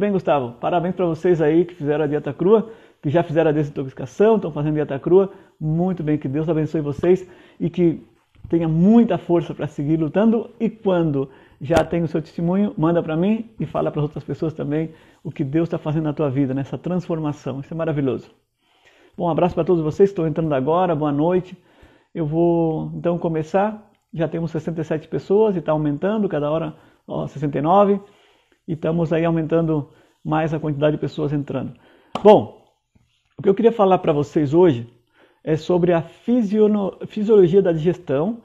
bem, Gustavo. Parabéns para vocês aí que fizeram a dieta crua, que já fizeram a desintoxicação, estão fazendo dieta crua. Muito bem, que Deus abençoe vocês e que tenha muita força para seguir lutando. E quando já tem o seu testemunho, manda para mim e fala para outras pessoas também o que Deus está fazendo na tua vida, nessa transformação. Isso é maravilhoso. Bom, um abraço para todos vocês. Estou entrando agora. Boa noite. Eu vou então começar. Já temos 67 pessoas e está aumentando cada hora, ó, 69. E estamos aí aumentando mais a quantidade de pessoas entrando. Bom, o que eu queria falar para vocês hoje é sobre a fisiologia da digestão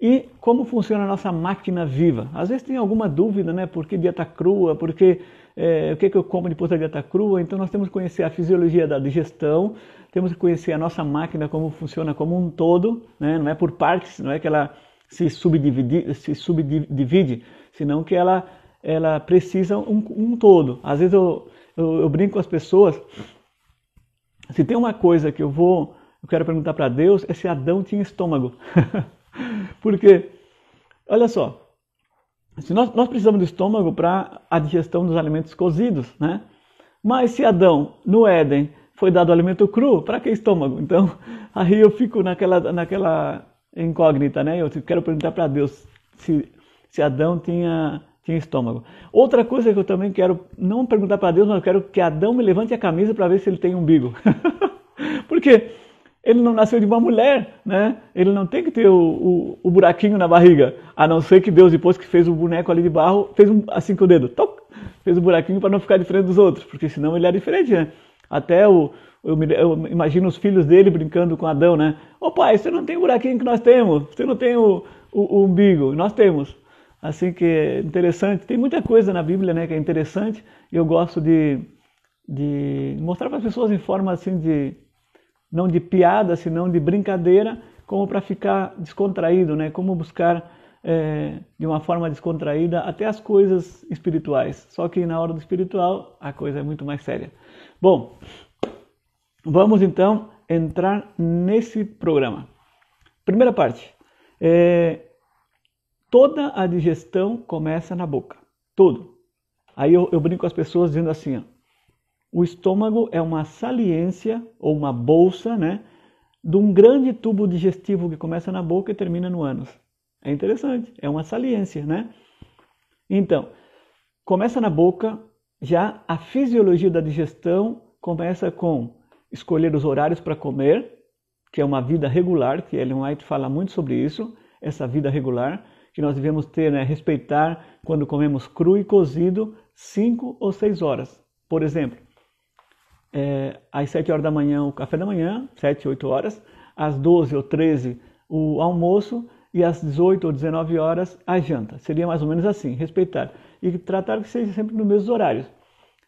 e como funciona a nossa máquina viva. Às vezes tem alguma dúvida, né? Por que dieta crua? Porque é, o que, que eu como depois da dieta crua? Então nós temos que conhecer a fisiologia da digestão, temos que conhecer a nossa máquina, como funciona como um todo, né? Não é por partes, não é que ela se subdivide, se subdivide senão que ela ela precisa um, um todo. Às vezes eu, eu, eu, brinco com as pessoas, se tem uma coisa que eu vou, eu quero perguntar para Deus, é se Adão tinha estômago. Porque, olha só, se nós, nós precisamos do estômago para a digestão dos alimentos cozidos, né? Mas se Adão, no Éden, foi dado alimento cru, para que estômago? Então, aí eu fico naquela, naquela incógnita, né? Eu quero perguntar para Deus se, se Adão tinha tinha estômago. Outra coisa que eu também quero não perguntar para Deus, mas eu quero que Adão me levante a camisa para ver se ele tem umbigo. Porque ele não nasceu de uma mulher, né? Ele não tem que ter o, o, o, buraquinho na barriga, a não ser que Deus depois que fez o boneco ali de barro, fez um, assim com o dedo, toc, fez o buraquinho para não ficar diferente dos outros, porque senão ele era é diferente, né? Até o eu, eu imagino os filhos dele brincando com Adão, né? Ô pai, você não tem o buraquinho que nós temos, você não tem o, o, o umbigo, nós temos assim que é interessante. Tem muita coisa na Bíblia né, que é interessante e eu gosto de, de mostrar para as pessoas em forma assim de, não de piada, senão assim, de brincadeira, como para ficar descontraído, né, como buscar é, de uma forma descontraída até as coisas espirituais. Só que na hora do espiritual a coisa é muito mais séria. Bom, vamos então entrar nesse programa. Primeira parte. É, toda a digestão começa na boca. Tudo. Aí eu, eu brinco com as pessoas dizendo assim: ó, o estômago é uma saliência ou uma bolsa, né? De um grande tubo digestivo que começa na boca e termina no ânus. É interessante, é uma saliência, né? Então, começa na boca, já a fisiologia da digestão começa com escolher os horários para comer, que é uma vida regular, que Ellen White fala muito sobre isso, essa vida regular que nós devemos ter, né, respeitar quando comemos cru e cozido, 5 ou 6 horas. Por exemplo, é, às 7 horas da manhã o café da manhã, 7, 8 horas, às 12 ou 13 o almoço e às 18 ou 19 horas a janta. Seria mais ou menos assim, respeitar e tratar que seja sempre nos mesmos horários.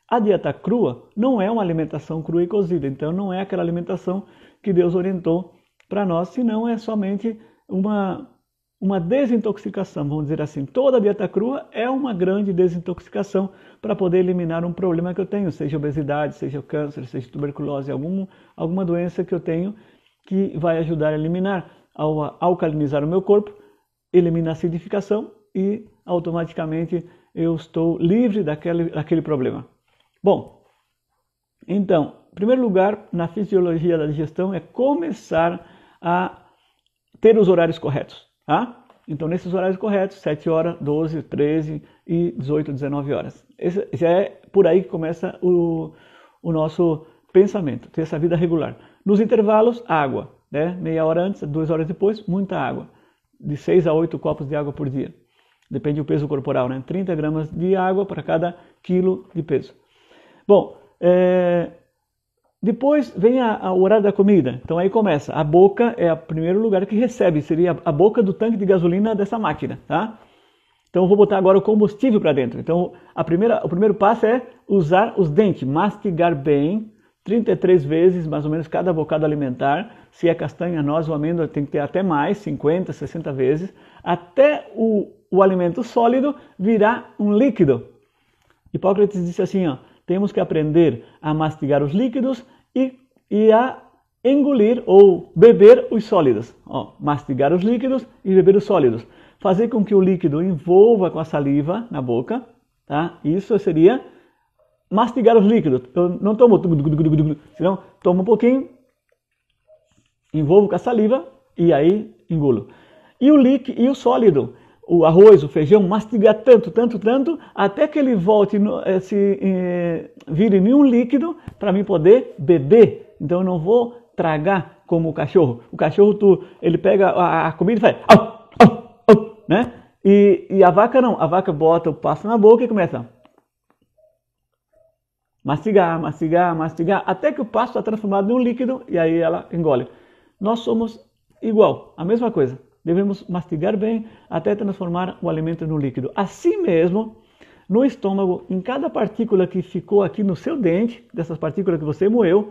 A dieta crua não é uma alimentação crua e cozida, então não é aquela alimentação que Deus orientou para nós, senão é somente uma uma desintoxicação, vamos dizer assim, toda a dieta crua é uma grande desintoxicação para poder eliminar um problema que eu tenho, seja obesidade, seja câncer, seja tuberculose, algum, alguma doença que eu tenho que vai ajudar a eliminar, ao alcalinizar o meu corpo, elimina a acidificação e automaticamente eu estou livre daquele, daquele problema. Bom, então, em primeiro lugar, na fisiologia da digestão é começar a ter os horários corretos. Tá? Então, nesses horários corretos, 7 horas, 12, 13 e 18, 19 horas. Esse, esse é por aí que começa o, o nosso pensamento, ter essa vida regular. Nos intervalos, água. Né? Meia hora antes, duas horas depois, muita água. De 6 a 8 copos de água por dia. Depende do peso corporal, né? 30 gramas de água para cada quilo de peso. Bom, é, depois vem a, a, o horário da comida. Então aí começa. A boca é o primeiro lugar que recebe, seria a, a boca do tanque de gasolina dessa máquina, tá? Então eu vou botar agora o combustível para dentro. Então a primeira, o primeiro passo é usar os dentes, mastigar bem, 33 vezes mais ou menos cada bocado alimentar. Se é castanha, noz ou amêndoa, tem que ter até mais, 50, 60 vezes, até o, o alimento sólido virar um líquido. Hipócrates disse assim, ó, temos que aprender a mastigar os líquidos e, e a engolir ou beber os sólidos. Ó, mastigar os líquidos e beber os sólidos. Fazer com que o líquido envolva com a saliva na boca, tá? Isso seria mastigar os líquidos. Eu não tomo, senão tomo um pouquinho, envolvo com a saliva e aí engulo. E o líquido e o sólido o arroz, o feijão, mastigar tanto, tanto, tanto, até que ele volte, eh, se eh, vire em um líquido para mim poder beber. Então eu não vou tragar como o cachorro. O cachorro, tu, ele pega a, a comida e faz, au, au, au, né? E, e a vaca não, a vaca bota o pasto na boca e começa mastigar, mastigar, mastigar, até que o pasto está transformado em um líquido e aí ela engole. Nós somos igual, a mesma coisa devemos mastigar bem até transformar o alimento no líquido. Assim mesmo, no estômago, em cada partícula que ficou aqui no seu dente, dessas partículas que você moeu,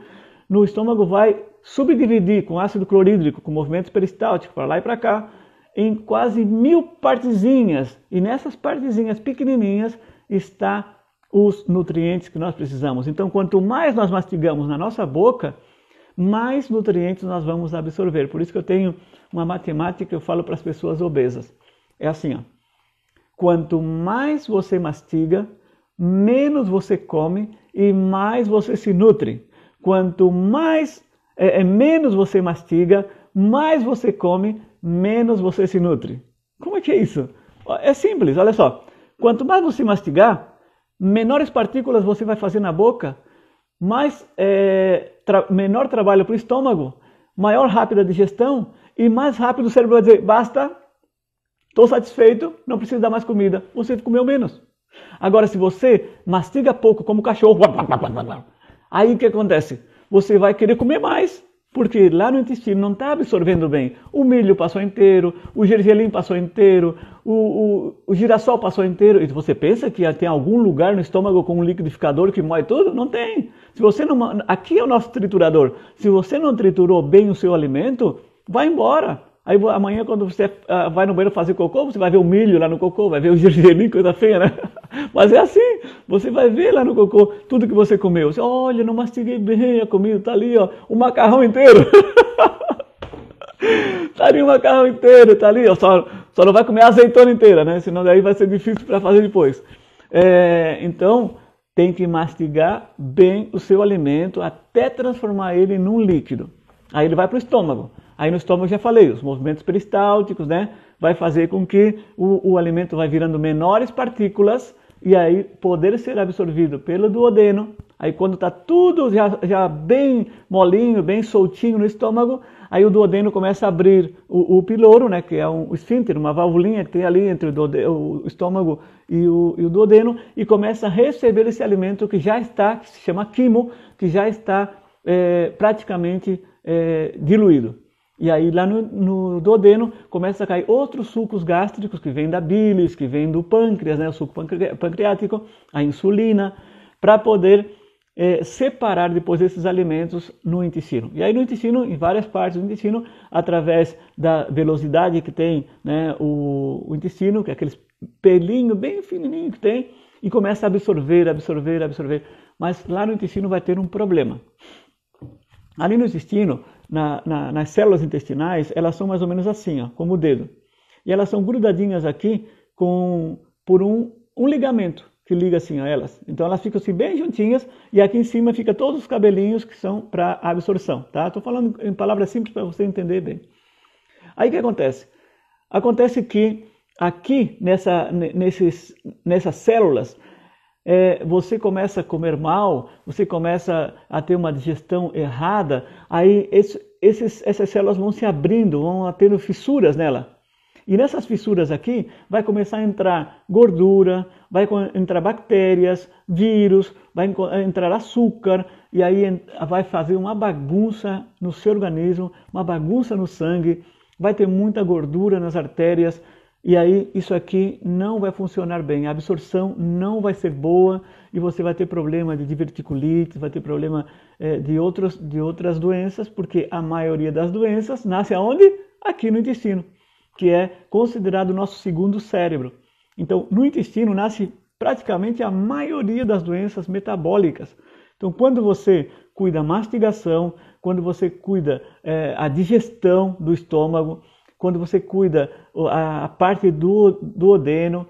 no estômago vai subdividir com ácido clorídrico, com movimentos peristálticos para lá e para cá, em quase mil partezinhas. E nessas partezinhas pequenininhas está os nutrientes que nós precisamos. Então, quanto mais nós mastigamos na nossa boca, mais nutrientes nós vamos absorver. Por isso que eu tenho uma matemática que eu falo para as pessoas obesas. É assim, ó. Quanto mais você mastiga, menos você come e mais você se nutre. Quanto mais é, é, menos você mastiga, mais você come, menos você se nutre. Como é que é isso? É simples, olha só. Quanto mais você mastigar, menores partículas você vai fazer na boca, mais é, tra menor trabalho para o estômago, maior rápida digestão e mais rápido o cérebro vai dizer: basta, estou satisfeito, não preciso dar mais comida. Você comeu menos. Agora, se você mastiga pouco como cachorro, aí o que acontece? Você vai querer comer mais porque lá no intestino não está absorvendo bem. O milho passou inteiro, o gergelim passou inteiro, o, o, o girassol passou inteiro. E você pensa que tem algum lugar no estômago com um liquidificador que moe tudo? Não tem. Se você não, aqui é o nosso triturador. Se você não triturou bem o seu alimento, vai embora. Aí amanhã, quando você uh, vai no banheiro fazer cocô, você vai ver o milho lá no cocô, vai ver o gergelim, coisa feia, né? Mas é assim, você vai ver lá no cocô tudo que você comeu. Você, olha, não mastiguei bem a comida, tá ali, ó, o macarrão inteiro. tá ali o macarrão inteiro, tá ali, ó, só, só não vai comer a azeitona inteira, né? Senão daí vai ser difícil para fazer depois. É, então, tem que mastigar bem o seu alimento até transformar ele num líquido. Aí ele vai para o estômago. Aí no estômago já falei, os movimentos peristálticos, né? Vai fazer com que o, o alimento vai virando menores partículas e aí poder ser absorvido pelo duodeno. Aí quando está tudo já, já, bem molinho, bem soltinho no estômago, aí o duodeno começa a abrir o, o piloro, né? Que é um esfíncter, uma valvulinha que tem ali entre o, o estômago e o, e o duodeno e começa a receber esse alimento que já está, que se chama quimo, que já está é, praticamente é, diluído. E aí lá no, no duodeno começa a cair outros sucos gástricos que vêm da bilis, que vêm do pâncreas, né, o suco pancreático, a insulina, para poder é, separar depois esses alimentos no intestino. E aí no intestino, em várias partes do intestino, através da velocidade que tem né, o, o, intestino, que é aqueles pelinho bem fininho que tem, e começa a absorver, absorver, absorver. Mas lá no intestino vai ter um problema. Ali no intestino na, na, nas células intestinais, elas são mais ou menos assim, ó, como o dedo. E elas são grudadinhas aqui com, por um, um ligamento que liga assim a elas. Então elas ficam assim bem juntinhas e aqui em cima fica todos os cabelinhos que são para absorção, tá? Estou falando em palavras simples para você entender bem. Aí o que acontece? Acontece que aqui nessa, nesses, nessas células é, você começa a comer mal, você começa a ter uma digestão errada, aí esse, esses, essas células vão se abrindo, vão tendo fissuras nela. E nessas fissuras aqui vai começar a entrar gordura, vai entrar bactérias, vírus, vai entrar açúcar, e aí vai fazer uma bagunça no seu organismo, uma bagunça no sangue, vai ter muita gordura nas artérias, e aí isso aqui não vai funcionar bem, a absorção não vai ser boa e você vai ter problema de diverticulite, vai ter problema é, de, outros, de outras doenças, porque a maioria das doenças nasce aonde? Aqui no intestino, que é considerado o nosso segundo cérebro. Então, no intestino nasce praticamente a maioria das doenças metabólicas. Então, quando você cuida a mastigação, quando você cuida é, a digestão do estômago, quando você cuida a parte do duodeno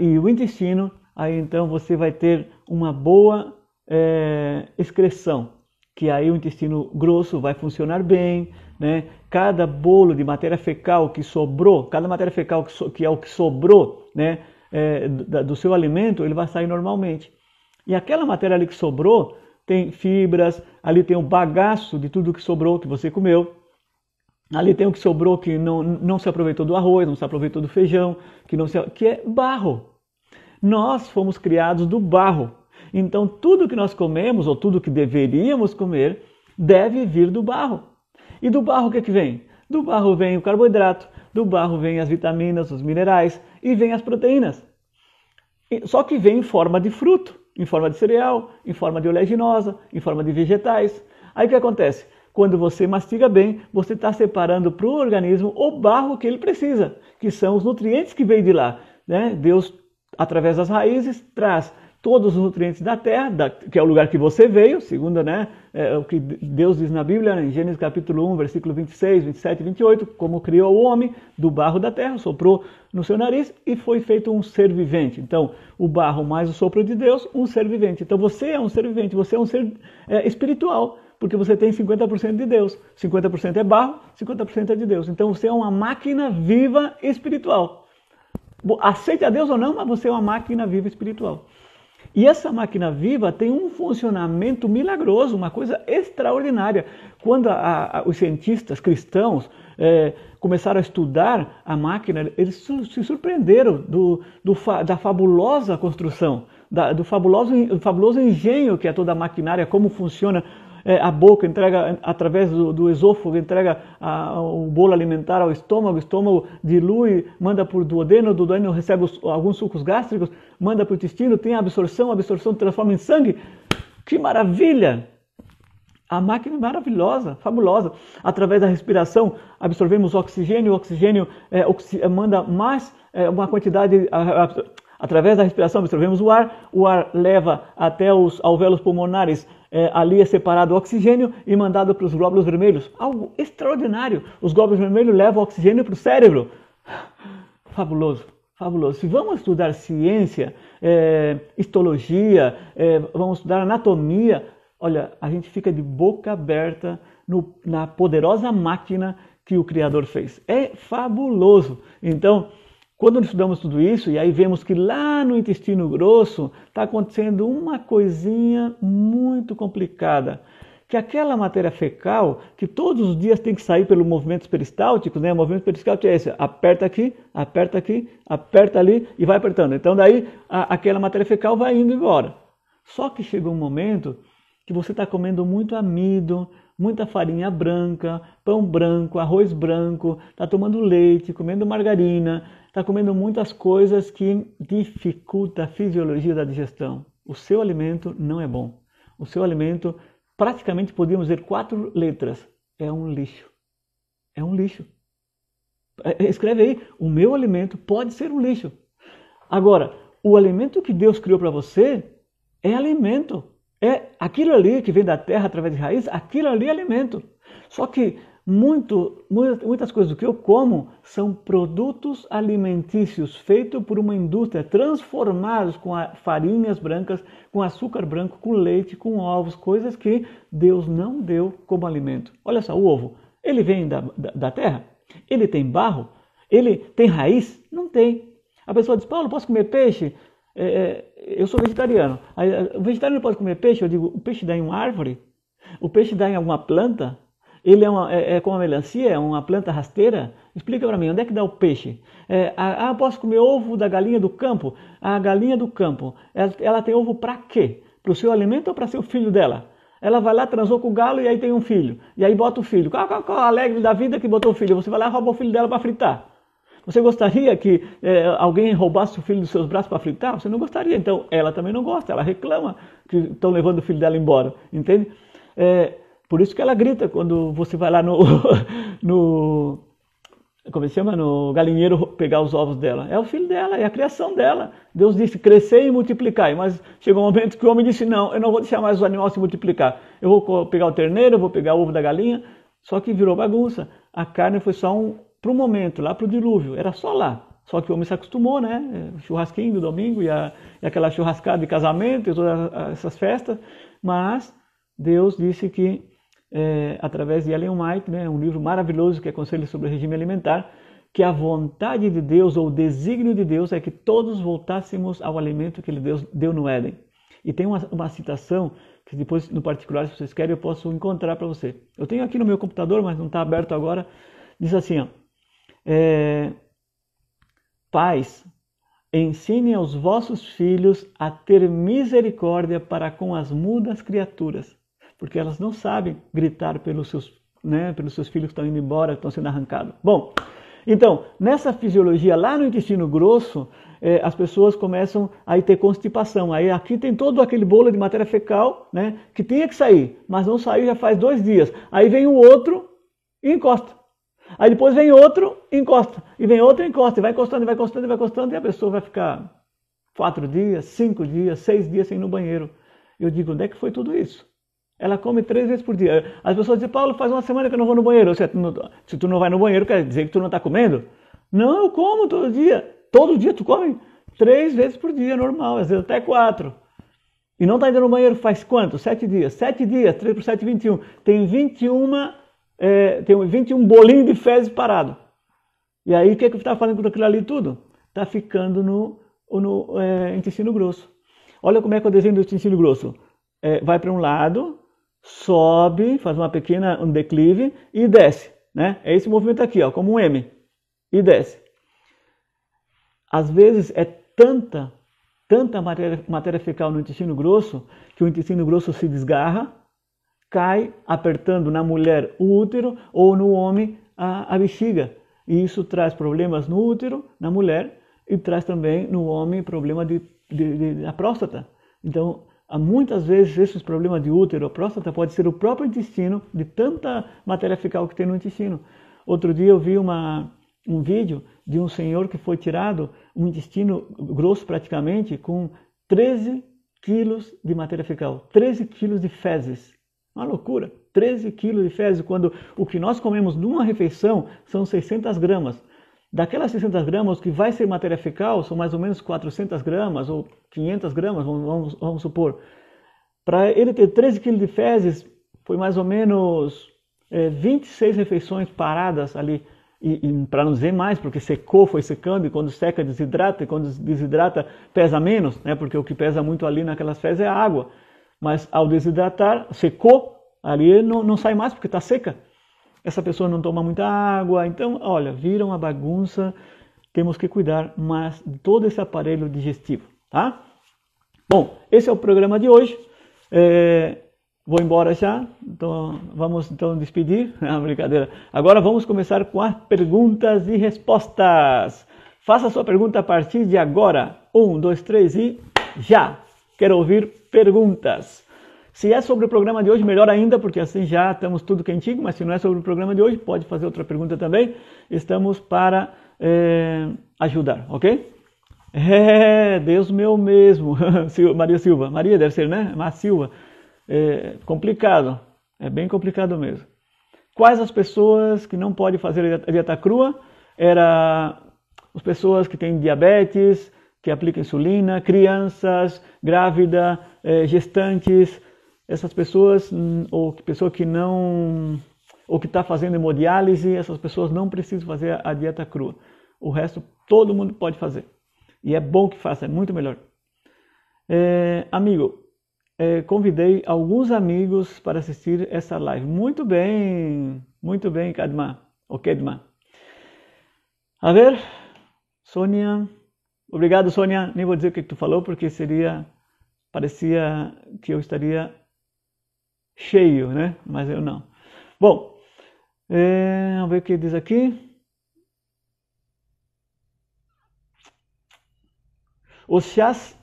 e o intestino, aí então você vai ter uma boa é, excreção, que aí o intestino grosso vai funcionar bem, né? Cada bolo de matéria fecal que sobrou, cada matéria fecal que, so, que é o que sobrou, né? É, do, do seu alimento, ele vai sair normalmente. E aquela matéria ali que sobrou tem fibras, ali tem o bagaço de tudo que sobrou que você comeu, Ali tem o que sobrou que não, não se aproveitou do arroz, não se aproveitou do feijão, que, não se, que é barro. Nós fomos criados do barro. Então tudo que nós comemos, ou tudo que deveríamos comer, deve vir do barro. E do barro o que, é que vem? Do barro vem o carboidrato, do barro vem as vitaminas, os minerais e vem as proteínas. Só que vem em forma de fruto, em forma de cereal, em forma de oleaginosa, em forma de vegetais. Aí o que acontece? Quando você mastiga bem, você está separando para o organismo o barro que ele precisa, que são os nutrientes que veio de lá. Né? Deus, através das raízes, traz todos os nutrientes da terra, que é o lugar que você veio, segundo né, é, é o que Deus diz na Bíblia, né, em Gênesis capítulo 1, versículo 26, 27 e 28, como criou o homem do barro da terra, soprou no seu nariz e foi feito um ser vivente. Então, o barro mais o sopro de Deus, um ser vivente. Então, você é um ser vivente, você é um ser é, espiritual porque você tem 50% de Deus. 50% é barro, 50% é de Deus. Então você é uma máquina viva espiritual. Aceite a Deus ou não, mas você é uma máquina viva espiritual. E essa máquina viva tem um funcionamento milagroso, uma coisa extraordinária. Quando a, a, os cientistas cristãos é, começaram a estudar a máquina, eles su se surpreenderam do, do fa da fabulosa construção, da, do fabuloso, fabuloso engenho que é toda a maquinária, como funciona é, a boca entrega através do, do esôfago, entrega a, o bolo alimentar ao estômago, o estômago dilui, manda por duodeno, o duodeno recebe os, alguns sucos gástricos, manda para o intestino, tem a absorção, a absorção transforma em sangue. Que maravilha! A máquina é maravilhosa, fabulosa. Através da respiração absorvemos oxigênio, o oxigênio é, oxi, é, manda mais é, uma quantidade. A, a, através da respiração absorvemos o ar, o ar leva até os alvéolos pulmonares é, ali é separado o oxigênio e mandado para os glóbulos vermelhos. Algo extraordinário. Os glóbulos vermelhos levam oxigênio para o cérebro. Fabuloso, fabuloso. Se vamos estudar ciência, é, histologia, é, vamos estudar anatomia, olha, a gente fica de boca aberta no, na poderosa máquina que o Criador fez. É fabuloso. Então, quando estudamos tudo isso, e aí vemos que lá no intestino grosso está acontecendo uma coisinha muito complicada, que é aquela matéria fecal, que todos os dias tem que sair pelo movimento peristáltico, né? O movimento peristáltico é esse, aperta aqui, aperta aqui, aperta ali e vai apertando. Então daí a, aquela matéria fecal vai indo embora. Só que chega um momento que você está comendo muito amido, muita farinha branca, pão branco, arroz branco, está tomando leite, comendo margarina, está comendo muitas coisas que dificulta a fisiologia da digestão. O seu alimento não é bom. O seu alimento, praticamente podíamos dizer quatro letras, é um lixo. É um lixo. É, é, escreve aí, o meu alimento pode ser um lixo. Agora, o alimento que Deus criou para você é alimento. É aquilo ali que vem da terra através de raiz, aquilo ali é alimento. Só que muito, muitas coisas do que eu como são produtos alimentícios feitos por uma indústria, transformados com farinhas brancas, com açúcar branco, com leite, com ovos, coisas que Deus não deu como alimento. Olha só, o ovo, ele vem da, da, da terra? Ele tem barro? Ele tem raiz? Não tem. A pessoa diz, Paulo, posso comer peixe? É, é eu sou vegetariano. O vegetariano pode comer peixe? Eu digo, o peixe dá em uma árvore? O peixe dá em alguma planta? Ele é, uma, é, é como a melancia, é uma planta rasteira? Explica para mim, onde é que dá o peixe? É, ah, posso comer ovo da galinha do campo? A galinha do campo, ela, ela tem ovo para quê? Para o seu alimento ou para ser o filho dela? Ela vai lá, transou com o galo e aí tem um filho. E aí bota o filho. Qual, qual, qual alegre da vida que botou o filho? Você vai lá e rouba o filho dela para fritar. Você gostaria que é, alguém roubasse o filho dos seus braços para fritar? Você não gostaria. Então, ela também não gosta. Ela reclama que estão levando o filho dela embora. Entende? É, por isso que ela grita quando você vai lá no, no como se é chama, no galinheiro pegar os ovos dela. É o filho dela, é a criação dela. Deus disse crescer e multiplicar. Mas chegou um momento que o homem disse: Não, eu não vou deixar mais os animais se multiplicar. Eu vou pegar o terneiro, eu vou pegar o ovo da galinha. Só que virou bagunça. A carne foi só um, para o momento, lá para o dilúvio. Era só lá. Só que o homem se acostumou, né? O churrasquinho do domingo e, a, e aquela churrascada de casamento e todas essas festas. Mas Deus disse que é, através de Ellen White, né, um livro maravilhoso que é Conselho sobre o Regime Alimentar, que a vontade de Deus ou o desígnio de Deus é que todos voltássemos ao alimento que ele Deus deu no Éden. E tem uma, uma citação que depois, no particular, se vocês querem, eu posso encontrar para você. Eu tenho aqui no meu computador, mas não está aberto agora. Diz assim, ó, é, Pais, ensine aos vossos filhos a ter misericórdia para com as mudas criaturas, porque elas não sabem gritar pelos seus, né, pelos seus filhos que estão indo embora, que estão sendo arrancados. Bom, então, nessa fisiologia lá no intestino grosso, eh, as pessoas começam a ter constipação. Aí aqui tem todo aquele bolo de matéria fecal, né, que tinha que sair, mas não saiu já faz dois dias. Aí vem o um outro e encosta. Aí depois vem outro e encosta. E vem outro e encosta. E vai encostando, e vai encostando, e vai encostando, e a pessoa vai ficar quatro dias, cinco dias, seis dias sem ir no banheiro. Eu digo, onde é que foi tudo isso? Ela come três vezes por dia. As pessoas dizem, Paulo, faz uma semana que eu não vou no banheiro. se tu não vai no banheiro, quer dizer que tu não está comendo? Não, eu como todo dia. Todo dia tu come? Três vezes por dia, normal, às vezes até quatro. E não está indo no banheiro faz quanto? Sete dias. Sete dias, três por sete, vinte e um. Tem vinte é, tem bolinho de fezes parado. E aí, o que é que está fazendo com aquilo ali tudo? Está ficando no, no é, intestino grosso. Olha como é que é o desenho do intestino grosso. É, vai para um lado, sobe, faz uma pequena um declive e desce, né? É esse movimento aqui, ó, como um M e desce. Às vezes é tanta tanta matéria, matéria fecal no intestino grosso que o intestino grosso se desgarra, cai apertando na mulher o útero ou no homem a, a bexiga. E isso traz problemas no útero, na mulher, e traz também no homem problema de, de, de, da próstata. Então, Muitas vezes esses problemas de útero ou próstata pode ser o próprio intestino de tanta matéria fecal que tem no intestino. Outro dia eu vi uma, um vídeo de um senhor que foi tirado um intestino grosso praticamente com 13 quilos de matéria fecal, 13 quilos de fezes. Uma loucura, 13 quilos de fezes, quando o que nós comemos numa refeição são 600 gramas. Daquelas 600 gramas, que vai ser matéria fecal são mais ou menos 400 gramas ou 500 gramas, vamos, vamos supor. Para ele ter 13 quilos de fezes, foi mais ou menos é, eh, 26 refeições paradas ali. E, e para não dizer mais, porque secou, foi secando, e quando seca desidrata, e quando desidrata pesa menos, né? porque o que pesa muito ali naquelas fezes é a água. Mas ao desidratar, secou, ali não, não sai mais porque está seca essa pessoa não toma muita água. Então, olha, viram a bagunça, temos que cuidar mais todo esse aparelho digestivo, tá? Bom, esse é o programa de hoje. É, vou embora já, então vamos então despedir. Não, ah, brincadeira. Agora vamos começar com as perguntas e respostas. Faça sua pergunta a partir de agora. Um, dois, três e já! Quero ouvir perguntas. Se é sobre o programa de hoje, melhor ainda, porque assim já estamos tudo quentinho, mas se não é sobre o programa de hoje, pode fazer outra pergunta também. Estamos para é, ajudar, ok? É, Deus meu mesmo, Maria Silva. Maria deve ser, né? Mas Silva. É complicado, é bem complicado mesmo. Quais as pessoas que não podem fazer a dieta crua? Era as pessoas que têm diabetes, que aplicam insulina, crianças, grávida, eh, gestantes, essas pessoas, hum, ou pessoa que não, ou que está fazendo hemodiálise, essas pessoas não precisam fazer a dieta crua. O resto todo mundo pode fazer. E é bom que faça, é muito melhor. É, amigo, é, convidei alguns amigos para assistir essa live. Muito bem, muito bem, Kadma. Ok, Kadma. A ver, Sônia. Obrigado, Sônia. Nem vou dizer o que tu falou, porque seria. Parecia que eu estaria cheio, né? Mas eu não. Bom, é, vamos ver o que diz aqui. Os chás,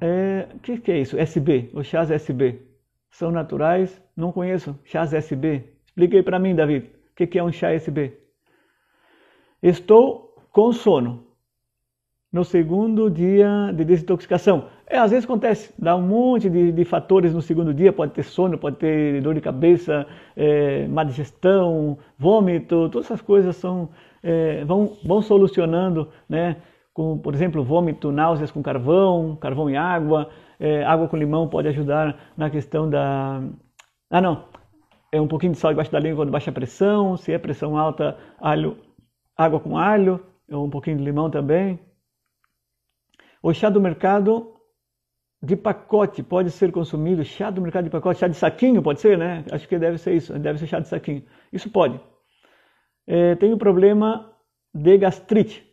o é, que, que é isso? SB, os chás SB. São naturais? Não conheço. Chás SB. Expliquei para mim, David, o que, que é um chá SB. Estou com sono no segundo dia de desintoxicação. É, às vezes acontece, dá um monte de, de fatores no segundo dia, pode ter sono, pode ter dor de cabeça, é, má digestão, vômito, todas essas coisas são, é, vão, vão solucionando, né? Com, por exemplo, vômito, náuseas com carvão, carvão e água, é, água com limão pode ajudar na questão da... Ah, não, é um pouquinho de sal debaixo da língua quando baixa a pressão, se é pressão alta, alho, água com alho, um pouquinho de limão também, o chá do mercado de pacote pode ser consumido, chá do mercado de pacote, chá de saquinho, pode ser, né? Acho que deve ser isso, deve ser chá de saquinho. Isso pode. É, tenho problema de gastrite.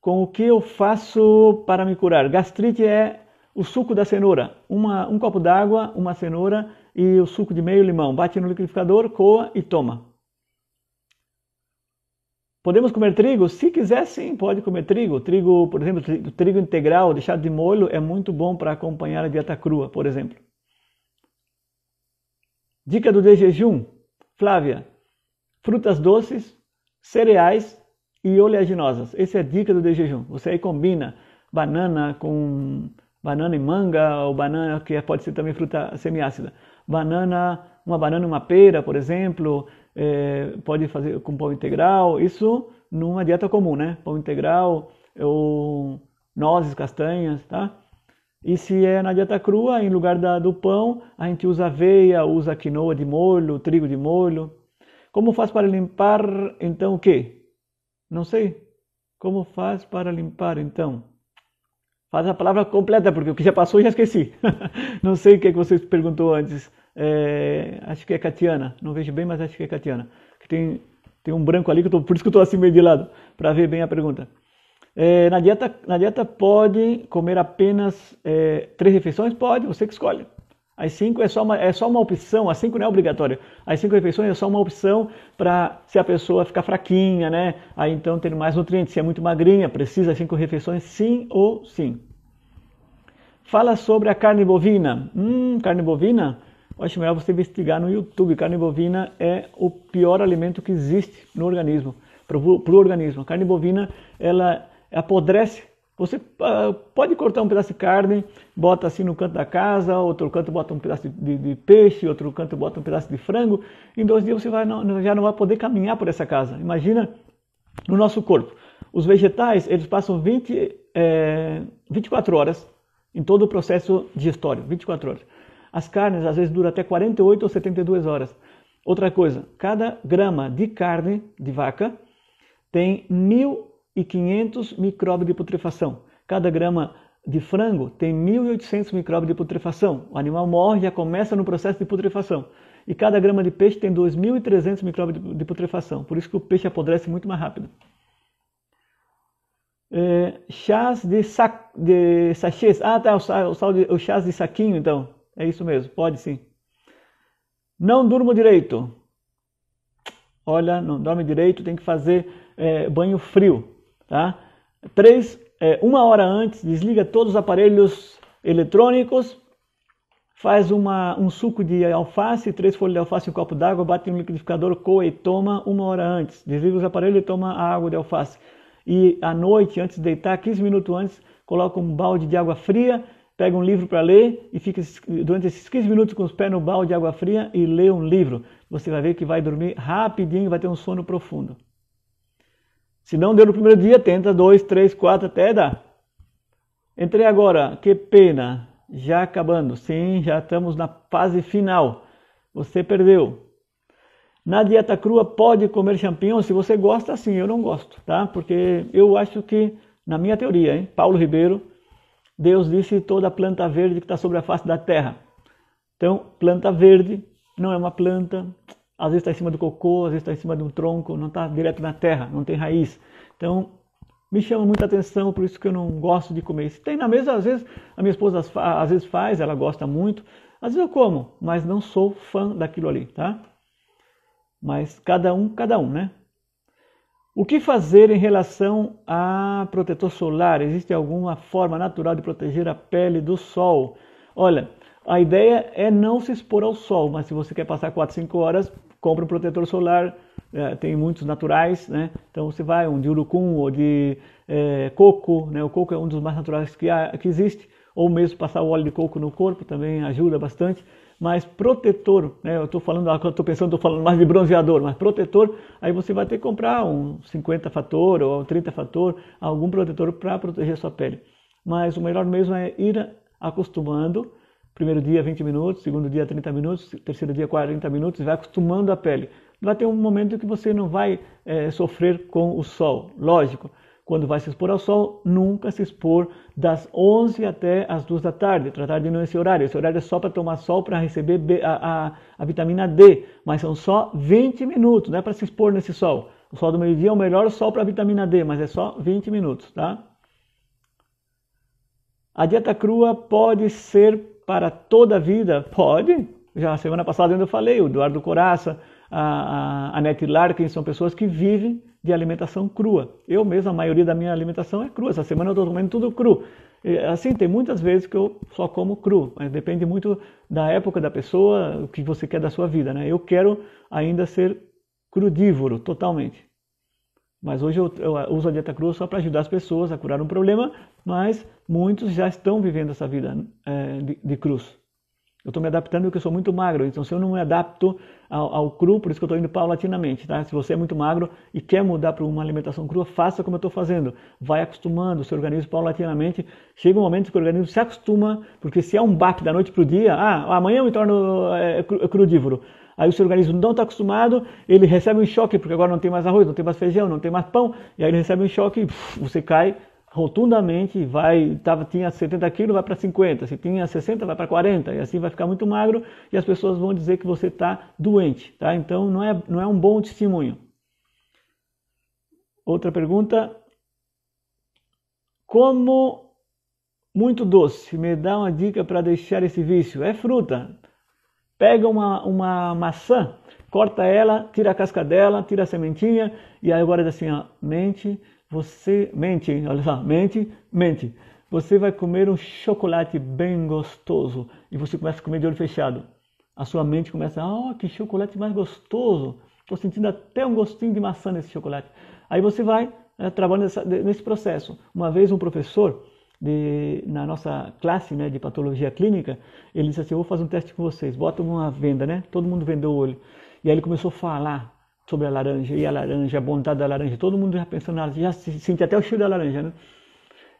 Com o que eu faço para me curar? Gastrite é o suco da cenoura, uma, um copo d'água, uma cenoura e o suco de meio limão. Bate no liquidificador, coa e toma. Podemos comer trigo? Se quiser, sim, pode comer trigo. Trigo, por exemplo, trigo integral, deixado de molho, é muito bom para acompanhar a dieta crua, por exemplo. Dica do de jejum, Flávia: frutas doces, cereais e oleaginosas. Essa é a dica do de jejum. Você aí combina banana com banana e manga ou banana que é, pode ser também fruta semiácida. Banana, uma banana e uma pera, por exemplo, é, pode fazer com pão integral, isso numa dieta comum, né? Pão integral, ou nozes, castanhas, tá? E se é na dieta crua, em lugar da, do pão, a gente usa aveia, usa quinoa de molho, trigo de molho. Como faz para limpar, então, o quê? Não sei. Como faz para limpar, então? Faz a palavra completa, porque o que já passou eu já esqueci. Não sei o que, é que vocês perguntou antes. É, acho que é Catiana, não vejo bem, mas acho que é Catiana. Tem, tem um branco ali, que tô, por isso que eu estou assim meio de lado, para ver bem a pergunta. É, na, dieta, na dieta pode comer apenas é, três refeições? Pode, você que escolhe. As cinco é só uma, é só uma opção, as cinco não é obrigatória. As cinco refeições é só uma opção para se a pessoa ficar fraquinha, né? Aí então ter mais nutrientes. Se é muito magrinha, precisa cinco refeições, sim ou sim. Fala sobre a carne bovina. Hum, carne bovina? eu acho melhor você investigar no YouTube. Carne bovina é o pior alimento que existe no organismo, para o organismo. A carne bovina, ela apodrece. Você uh, pode cortar um pedaço de carne, bota assim no canto da casa, outro canto bota um pedaço de, de peixe, outro canto bota um pedaço de frango. Em dois dias você vai, não, já não vai poder caminhar por essa casa. Imagina no nosso corpo. Os vegetais, eles passam 20, é, 24 horas em todo o processo digestório, 24 horas. As carnes às vezes duram até 48 ou 72 horas. Outra coisa, cada grama de carne de vaca tem 1.500 micróbios de putrefação. Cada grama de frango tem 1.800 micróbios de putrefação. O animal morre e já começa no processo de putrefação. E cada grama de peixe tem 2.300 micróbios de putrefação. Por isso que o peixe apodrece muito mais rápido. É, chás de, de sachês. Ah, tá, o, o, o chás de saquinho, então. É isso mesmo, pode sim. Não durmo direito. Olha, não dorme direito, tem que fazer é, banho frio, tá? Três, é, uma hora antes, desliga todos os aparelhos eletrônicos, faz uma, um suco de alface, três folhas de alface e um copo d'água, bate no liquidificador, coa e toma uma hora antes. Desliga os aparelhos e toma a água de alface. E à noite, antes de deitar, 15 minutos antes, coloca um balde de água fria pega um livro para ler e fica durante esses 15 minutos com os pés no balde de água fria e lê um livro. Você vai ver que vai dormir rapidinho e vai ter um sono profundo. Se não deu no primeiro dia, tenta dois, três, quatro, até dar. Entrei agora, que pena, já acabando. Sim, já estamos na fase final. Você perdeu. Na dieta crua pode comer champignon, se você gosta, sim, eu não gosto, tá? Porque eu acho que, na minha teoria, hein, Paulo Ribeiro, Deus disse toda planta verde que está sobre a face da terra. Então, planta verde não é uma planta, às vezes está em cima do cocô, às vezes está em cima de um tronco, não está direto na terra, não tem raiz. Então, me chama muita atenção, por isso que eu não gosto de comer. Se tem na mesa, às vezes a minha esposa às vezes faz, ela gosta muito. Às vezes eu como, mas não sou fã daquilo ali, tá? Mas cada um, cada um, né? O que fazer em relação a protetor solar? Existe alguma forma natural de proteger a pele do sol? Olha, a ideia é não se expor ao sol, mas se você quer passar 4, 5 horas, compra um protetor solar, eh, tem muitos naturais, né? Então você vai um de urucum ou de é, coco, né? o coco é um dos mais naturais que, há, que existe, ou mesmo passar o óleo de coco no corpo também ajuda bastante. Mas protetor, né? eu estou falando, estou pensando, estou falando mais de bronzeador, mas protetor, aí você vai ter que comprar um 50 fator ou um 30 fator, algum protetor para proteger sua pele. Mas o melhor mesmo é ir acostumando, primeiro dia 20 minutos, segundo dia 30 minutos, terceiro dia 40 minutos, vai acostumando a pele. Vai ter um momento que você não vai é, sofrer com o sol, lógico, quando vai se expor ao sol, nunca se expor das 11 até as 2 da tarde. Tratar de não é esse horário. Esse horário é só para tomar sol para receber a, a, a, vitamina D, mas são só 20 minutos, não é para se expor nesse sol. O sol do meio-dia é o melhor sol para vitamina D, mas é só 20 minutos, tá? A dieta crua pode ser para toda a vida? Pode. Já semana passada eu falei, o Eduardo Coraça, a, a, a Nete Larkin são pessoas que vivem de alimentação crua. Eu mesmo, a maioria da minha alimentação é crua. Essa semana eu estou comendo tudo cru. Assim, tem muitas vezes que eu só como cru, mas depende muito da época da pessoa, o que você quer da sua vida, né? Eu quero ainda ser crudívoro totalmente. Mas hoje eu, eu uso a dieta crua só para ajudar as pessoas a curar um problema, mas muitos já estão vivendo essa vida é, de, de cruz. Eu estou me adaptando porque eu sou muito magro, então se eu não me adapto ao, ao cru, por isso que eu estou indo paulatinamente, tá? Se você é muito magro e quer mudar para uma alimentação crua, faça como eu estou fazendo. Vai acostumando o seu organismo paulatinamente. Chega um momento que o organismo se acostuma, porque se é um baque da noite para o dia, ah, amanhã eu me torno é, é, é crudívoro. Aí o seu organismo não está acostumado, ele recebe um choque, porque agora não tem mais arroz, não tem mais feijão, não tem mais pão, e aí ele recebe um choque e puf, você cai rotundamente, vai, tava, tinha 70 quilos, vai para 50, se tinha 60, vai para 40, e assim vai ficar muito magro e as pessoas vão dizer que você está doente, tá? Então não é, não é um bom testemunho. Outra pergunta. Como muito doce, me dá uma dica para deixar esse vício. É fruta. Pega uma, uma maçã, corta ela, tira a casca dela, tira a sementinha e aí agora assim, ó, mente você mente, olha só, mente, mente. Você vai comer um chocolate bem gostoso e você começa a comer de olho fechado. A sua mente começa, ah, oh, que chocolate mais gostoso. Estou sentindo até um gostinho de maçã nesse chocolate. Aí você vai né, trabalhando nessa, nesse processo. Uma vez um professor de, na nossa classe né, de patologia clínica, ele disse assim, vou fazer um teste com vocês, bota uma venda, né? Todo mundo vendeu o olho. E aí ele começou a falar sobre a laranja, e a laranja, a bondade da laranja, todo mundo já pensou na laranja, já sente até o cheiro da laranja, né?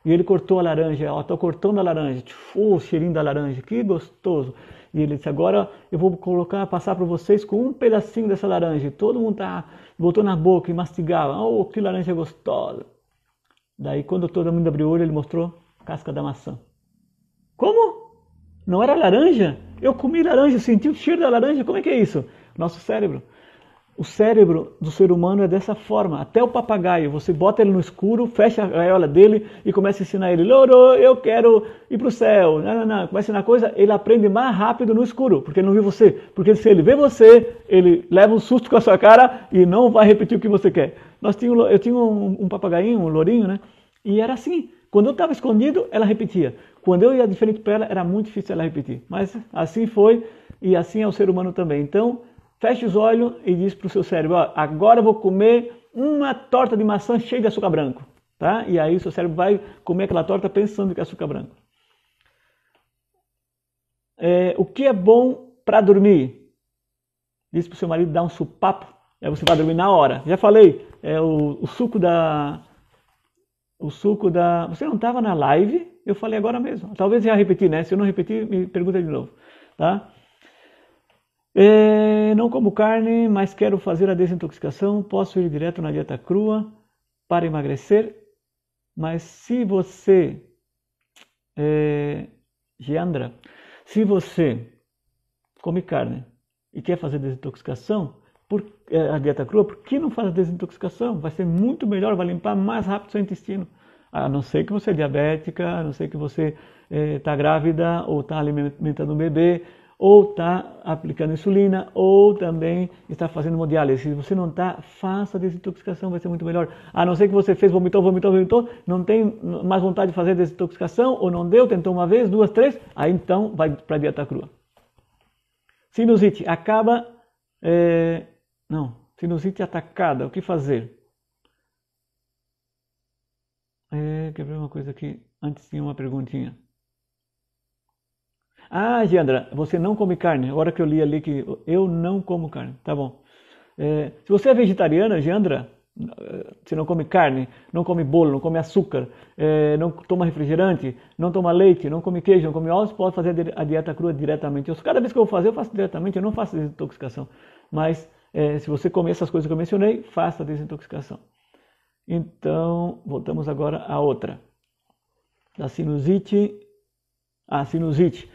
E ele cortou a laranja, ó, tô cortando a laranja, o cheirinho da laranja, que gostoso. E ele disse, agora eu vou colocar, passar para vocês com um pedacinho dessa laranja. todo mundo tá, botou na boca e mastigava, oh, que laranja gostosa. Daí quando todo mundo abriu o olho, ele mostrou a casca da maçã. Como? Não era laranja? Eu comi laranja, senti o cheiro da laranja, como é que é isso? Nosso cérebro o cérebro do ser humano é dessa forma. Até o papagaio, você bota ele no escuro, fecha a gaiola dele e começa a ensinar ele: Loro, eu quero ir para o céu. Não, não, não. Começa a ensinar coisa, ele aprende mais rápido no escuro, porque ele não viu você. Porque se ele vê você, ele leva um susto com a sua cara e não vai repetir o que você quer. Nós tinha, eu tinha um, um papagaio, um lourinho, né? E era assim. Quando eu estava escondido, ela repetia. Quando eu ia de frente para ela, era muito difícil ela repetir. Mas assim foi e assim é o ser humano também. Então fecha os olhos e diz para o seu cérebro: ó, agora eu vou comer uma torta de maçã cheia de açúcar branco. Tá? E aí o seu cérebro vai comer aquela torta pensando que é açúcar branco. É, o que é bom para dormir? Diz para o seu marido dar um supapo, aí você vai dormir na hora. Já falei, é o, o suco da. O suco da. Você não estava na live? Eu falei agora mesmo. Talvez eu ia repetir, né? Se eu não repetir, me pergunta de novo. Tá? É, não como carne, mas quero fazer a desintoxicação. Posso ir direto na dieta crua para emagrecer. Mas se você, é, Giandra, se você come carne e quer fazer desintoxicação, por, é, a dieta crua, por que não faz a desintoxicação? Vai ser muito melhor, vai limpar mais rápido seu intestino. A não ser que você é diabética, a não ser que você está é, grávida ou está alimentando um bebê ou está aplicando insulina, ou também está fazendo hemodiálise. Se você não está, faça desintoxicação, vai ser muito melhor. A não ser que você fez, vomitou, vomitou, vomitou, não tem mais vontade de fazer desintoxicação, ou não deu, tentou uma vez, duas, três, aí então vai para a dieta crua. Sinusite acaba. É, não, sinusite atacada, o que fazer? É, quer ver uma coisa aqui? Antes tinha uma perguntinha. Ah, Giandra, você não come carne. Agora que eu li ali que eu não como carne. Tá bom. É, se você é vegetariana, Giandra, você não come carne, não come bolo, não come açúcar, é, não toma refrigerante, não toma leite, não come queijo, não come ovos, pode fazer a dieta crua diretamente. Eu, cada vez que eu vou fazer, eu faço diretamente, eu não faço desintoxicação. Mas é, se você comer essas coisas que eu mencionei, faça a desintoxicação. Então, voltamos agora à outra. Da sinusite. A ah, sinusite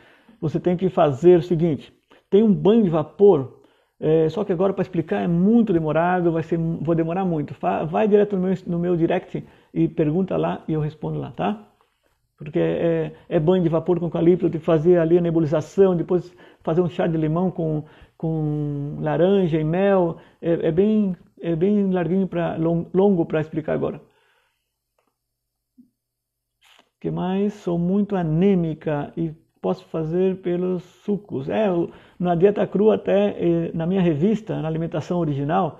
você tem que fazer o seguinte: tem um banho de vapor, é, só que agora para explicar é muito demorado, vai ser, vou demorar muito. vai direto no meu, no meu direct e pergunta lá e eu respondo lá, tá? Porque é, é, é banho de vapor com eucalipto, tem que fazer ali a nebulização, depois fazer um chá de limão com, com laranja e mel. É, é bem, é bem larguinho, pra, longo para explicar agora que mais? Sou muito anêmica e posso fazer pelos sucos. É, na dieta crua até eh, na minha revista, na alimentação original,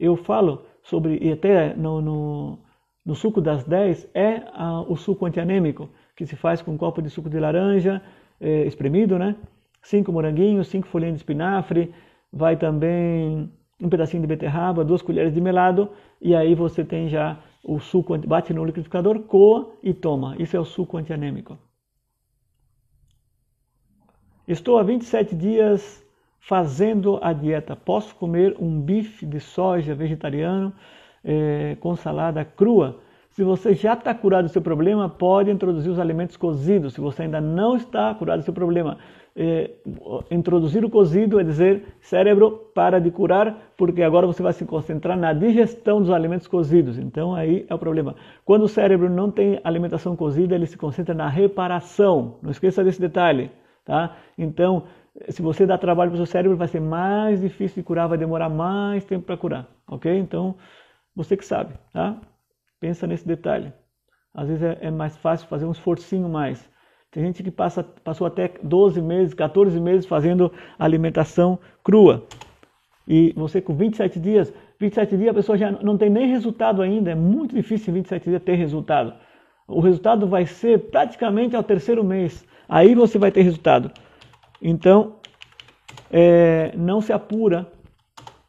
eu falo sobre e até no, no, no suco das 10 é a, o suco antianêmico que se faz com um copo de suco de laranja é, espremido, né? Cinco moranguinhos, cinco folhinhas de espinafre, vai também um pedacinho de beterraba, duas colheres de melado e aí você tem já o suco, bate no liquidificador, coa e toma. Isso é o suco antianêmico. Estou há 27 dias fazendo a dieta. Posso comer um bife de soja vegetariano eh, com salada crua? Se você já está curado do seu problema, pode introduzir os alimentos cozidos. Se você ainda não está curado do seu problema, eh, introduzir o cozido é dizer cérebro, para de curar, porque agora você vai se concentrar na digestão dos alimentos cozidos. Então aí é o problema. Quando o cérebro não tem alimentação cozida, ele se concentra na reparação. Não esqueça desse detalhe tá? Então, se você dá trabalho para o seu cérebro, vai ser mais difícil de curar, vai demorar mais tempo para curar, ok? Então, você que sabe, tá? Pensa nesse detalhe. Às vezes é, é mais fácil fazer um esforcinho mais. Tem gente que passa, passou até 12 meses, 14 meses fazendo alimentação crua. E você com 27 dias, 27 dias a pessoa já não tem nem resultado ainda. É muito difícil em 27 dias ter resultado o resultado vai ser praticamente ao terceiro mês. Aí você vai ter resultado. Então, é, não se apura,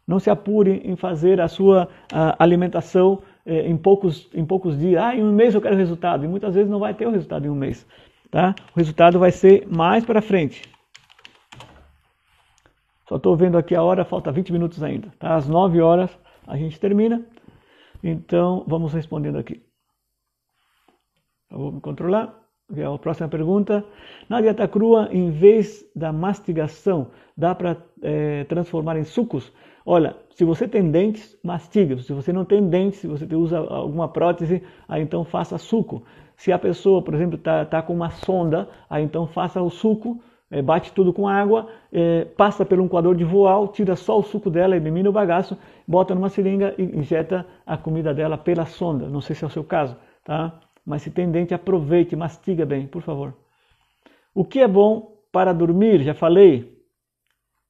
não se apure em fazer a sua a alimentação é, em, poucos, em poucos dias. Ah, em um mês eu quero resultado. E muitas vezes não vai ter o resultado em um mês. Tá? O resultado vai ser mais para frente. Só estou vendo aqui a hora, falta 20 minutos ainda. Tá? Às 9 horas a gente termina. Então, vamos respondendo aqui. Eu vou me controlar. E é a próxima pergunta. Na dieta crua, em vez da mastigação, dá para é, eh, transformar em sucos? Olha, se você tem dentes, mastiga. Se você não tem dentes, se você usa alguma prótese, aí então faça suco. Se a pessoa, por exemplo, está tá com uma sonda, aí então faça o suco, é, bate tudo com água, é, passa pelo um coador de voal, tira só o suco dela, elimina o bagaço, bota numa seringa e injeta a comida dela pela sonda. Não sei se é o seu caso, tá? Mas se tem dente, aproveite, mastiga bem, por favor. O que é bom para dormir? Já falei.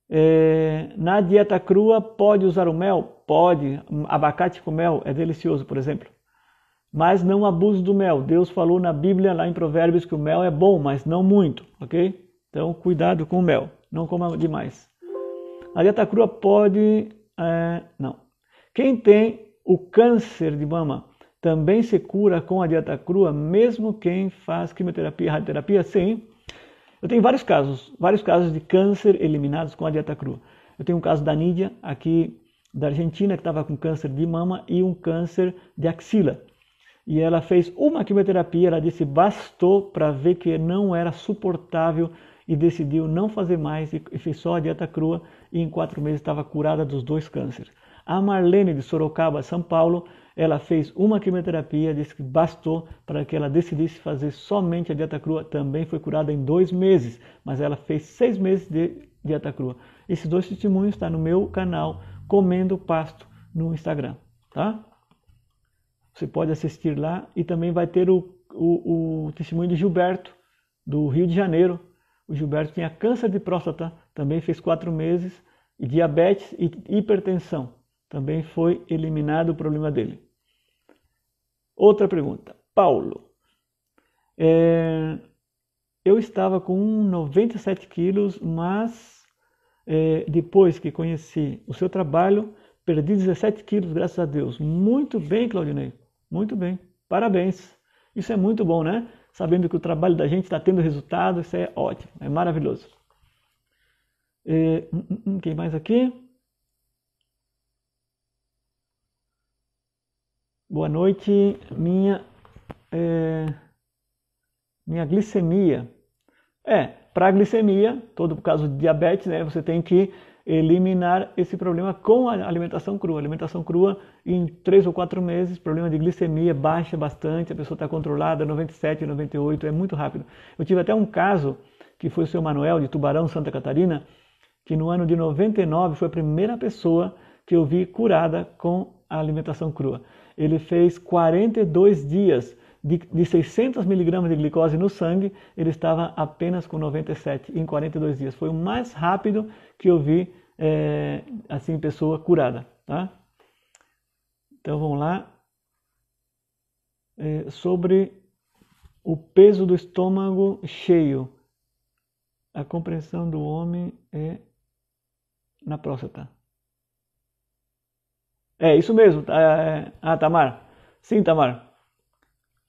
É, na dieta crua, pode usar o mel? Pode. Abacate com mel é delicioso, por exemplo. Mas não abuse do mel. Deus falou na Bíblia, lá em Provérbios, que o mel é bom, mas não muito, ok? Então, cuidado com o mel. Não coma demais. A dieta crua pode. É, não. Quem tem o câncer de mama também se cura com a dieta crua, mesmo quem faz quimioterapia, radioterapia? Sim. Eu tenho vários casos, vários casos de câncer eliminados com a dieta crua. Eu tenho um caso da Nídia, aqui da Argentina, que estava com câncer de mama e um câncer de axila. E ela fez uma quimioterapia, ela disse bastou para ver que não era suportável e decidiu não fazer mais e fez só a dieta crua e em quatro meses estava curada dos dois cânceres. A Marlene de Sorocaba, São Paulo, ela fez uma quimioterapia, disse que bastou para que ela decidisse fazer somente a dieta crua. Também foi curada em dois meses, mas ela fez seis meses de dieta crua. Esses dois testemunhos estão no meu canal Comendo Pasto no Instagram, tá? Você pode assistir lá e também vai ter o, o, o testemunho de Gilberto, do Rio de Janeiro. O Gilberto tinha câncer de próstata, também fez quatro meses, e diabetes e hipertensão. Também foi eliminado o problema dele. Outra pergunta. Paulo, é, eu estava com 97 quilos, mas é, depois que conheci o seu trabalho, perdi 17 quilos, graças a Deus. Muito bem, Claudinei. Muito bem. Parabéns. Isso é muito bom, né? Sabendo que o trabalho da gente está tendo resultado, isso é ótimo, é maravilhoso. É, hum, hum, hum, quem mais aqui? Boa noite. Minha é, minha glicemia. É, para a glicemia, todo por causa de diabetes, né? Você tem que eliminar esse problema com a alimentação crua. alimentação crua em três ou quatro meses, problema de glicemia baixa bastante, a pessoa está controlada, 97, 98, é muito rápido. Eu tive até um caso que foi o seu Manuel de Tubarão, Santa Catarina, que no ano de 99 foi a primeira pessoa que eu vi curada com a alimentação crua ele fez 42 dias de, de 600 miligramas de glicose no sangue, ele estava apenas com 97 em 42 dias. Foi o mais rápido que eu vi é, assim pessoa curada, tá? Então vamos lá é, sobre o peso do estômago cheio. A compreensão do homem é na próstata. É, isso mesmo. Tá, é, ah, Tamar. Sim, Tamar.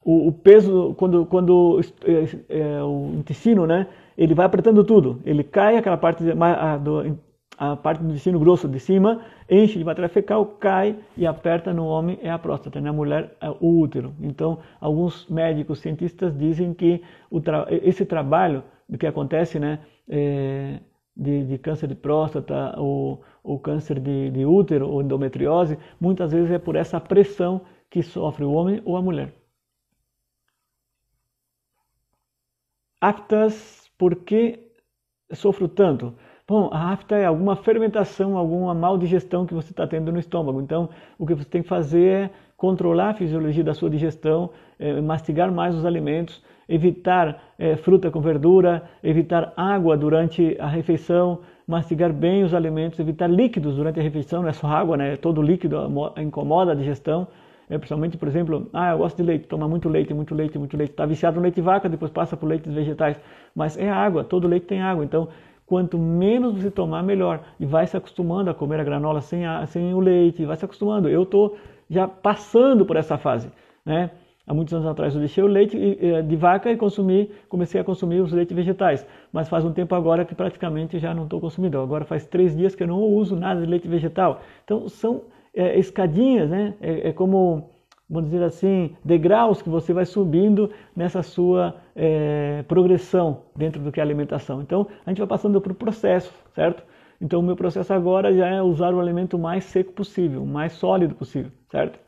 O, o peso, quando, quando é, é, o intestino, né, ele vai apertando tudo. Ele cai, aquela parte, a, do, a parte do intestino grosso de cima, enche de matéria fecal, cai e aperta no homem é a próstata, na né, mulher é o útero. Então, alguns médicos cientistas dizem que tra esse trabalho que acontece, né, é, de, de câncer de próstata ou, ou câncer de, de útero ou endometriose, muitas vezes é por essa pressão que sofre o homem ou a mulher. aftas por que sofro tanto? Bom, a afta é alguma fermentação, alguma mal digestão que você está tendo no estômago. Então, o que você tem que fazer é controlar a fisiologia da sua digestão, é, mastigar mais os alimentos, evitar é, fruta com verdura, evitar água durante a refeição, mastigar bem os alimentos, evitar líquidos durante a refeição, não é só água, né? É todo líquido incomoda a digestão. É, principalmente, por exemplo, ah, eu gosto de leite, tomar muito leite, muito leite, muito leite. Está viciado no leite de vaca, depois passa por leites vegetais. Mas é água, todo leite tem água. Então, quanto menos você tomar, melhor. E vai se acostumando a comer a granola sem, a, sem o leite, vai se acostumando. Eu estou já passando por essa fase, né? Há muitos anos atrás eu deixei o leite de vaca e consumi, comecei a consumir os leites vegetais. Mas faz um tempo agora que praticamente já não estou consumindo Agora faz três dias que eu não uso nada de leite vegetal. Então são é, escadinhas, né? É, é, como, vamos dizer assim, degraus que você vai subindo nessa sua é, progressão dentro do que é alimentação. Então a gente vai passando por processo, certo? Então o meu processo agora já é usar o alimento mais seco possível, o mais sólido possível, certo?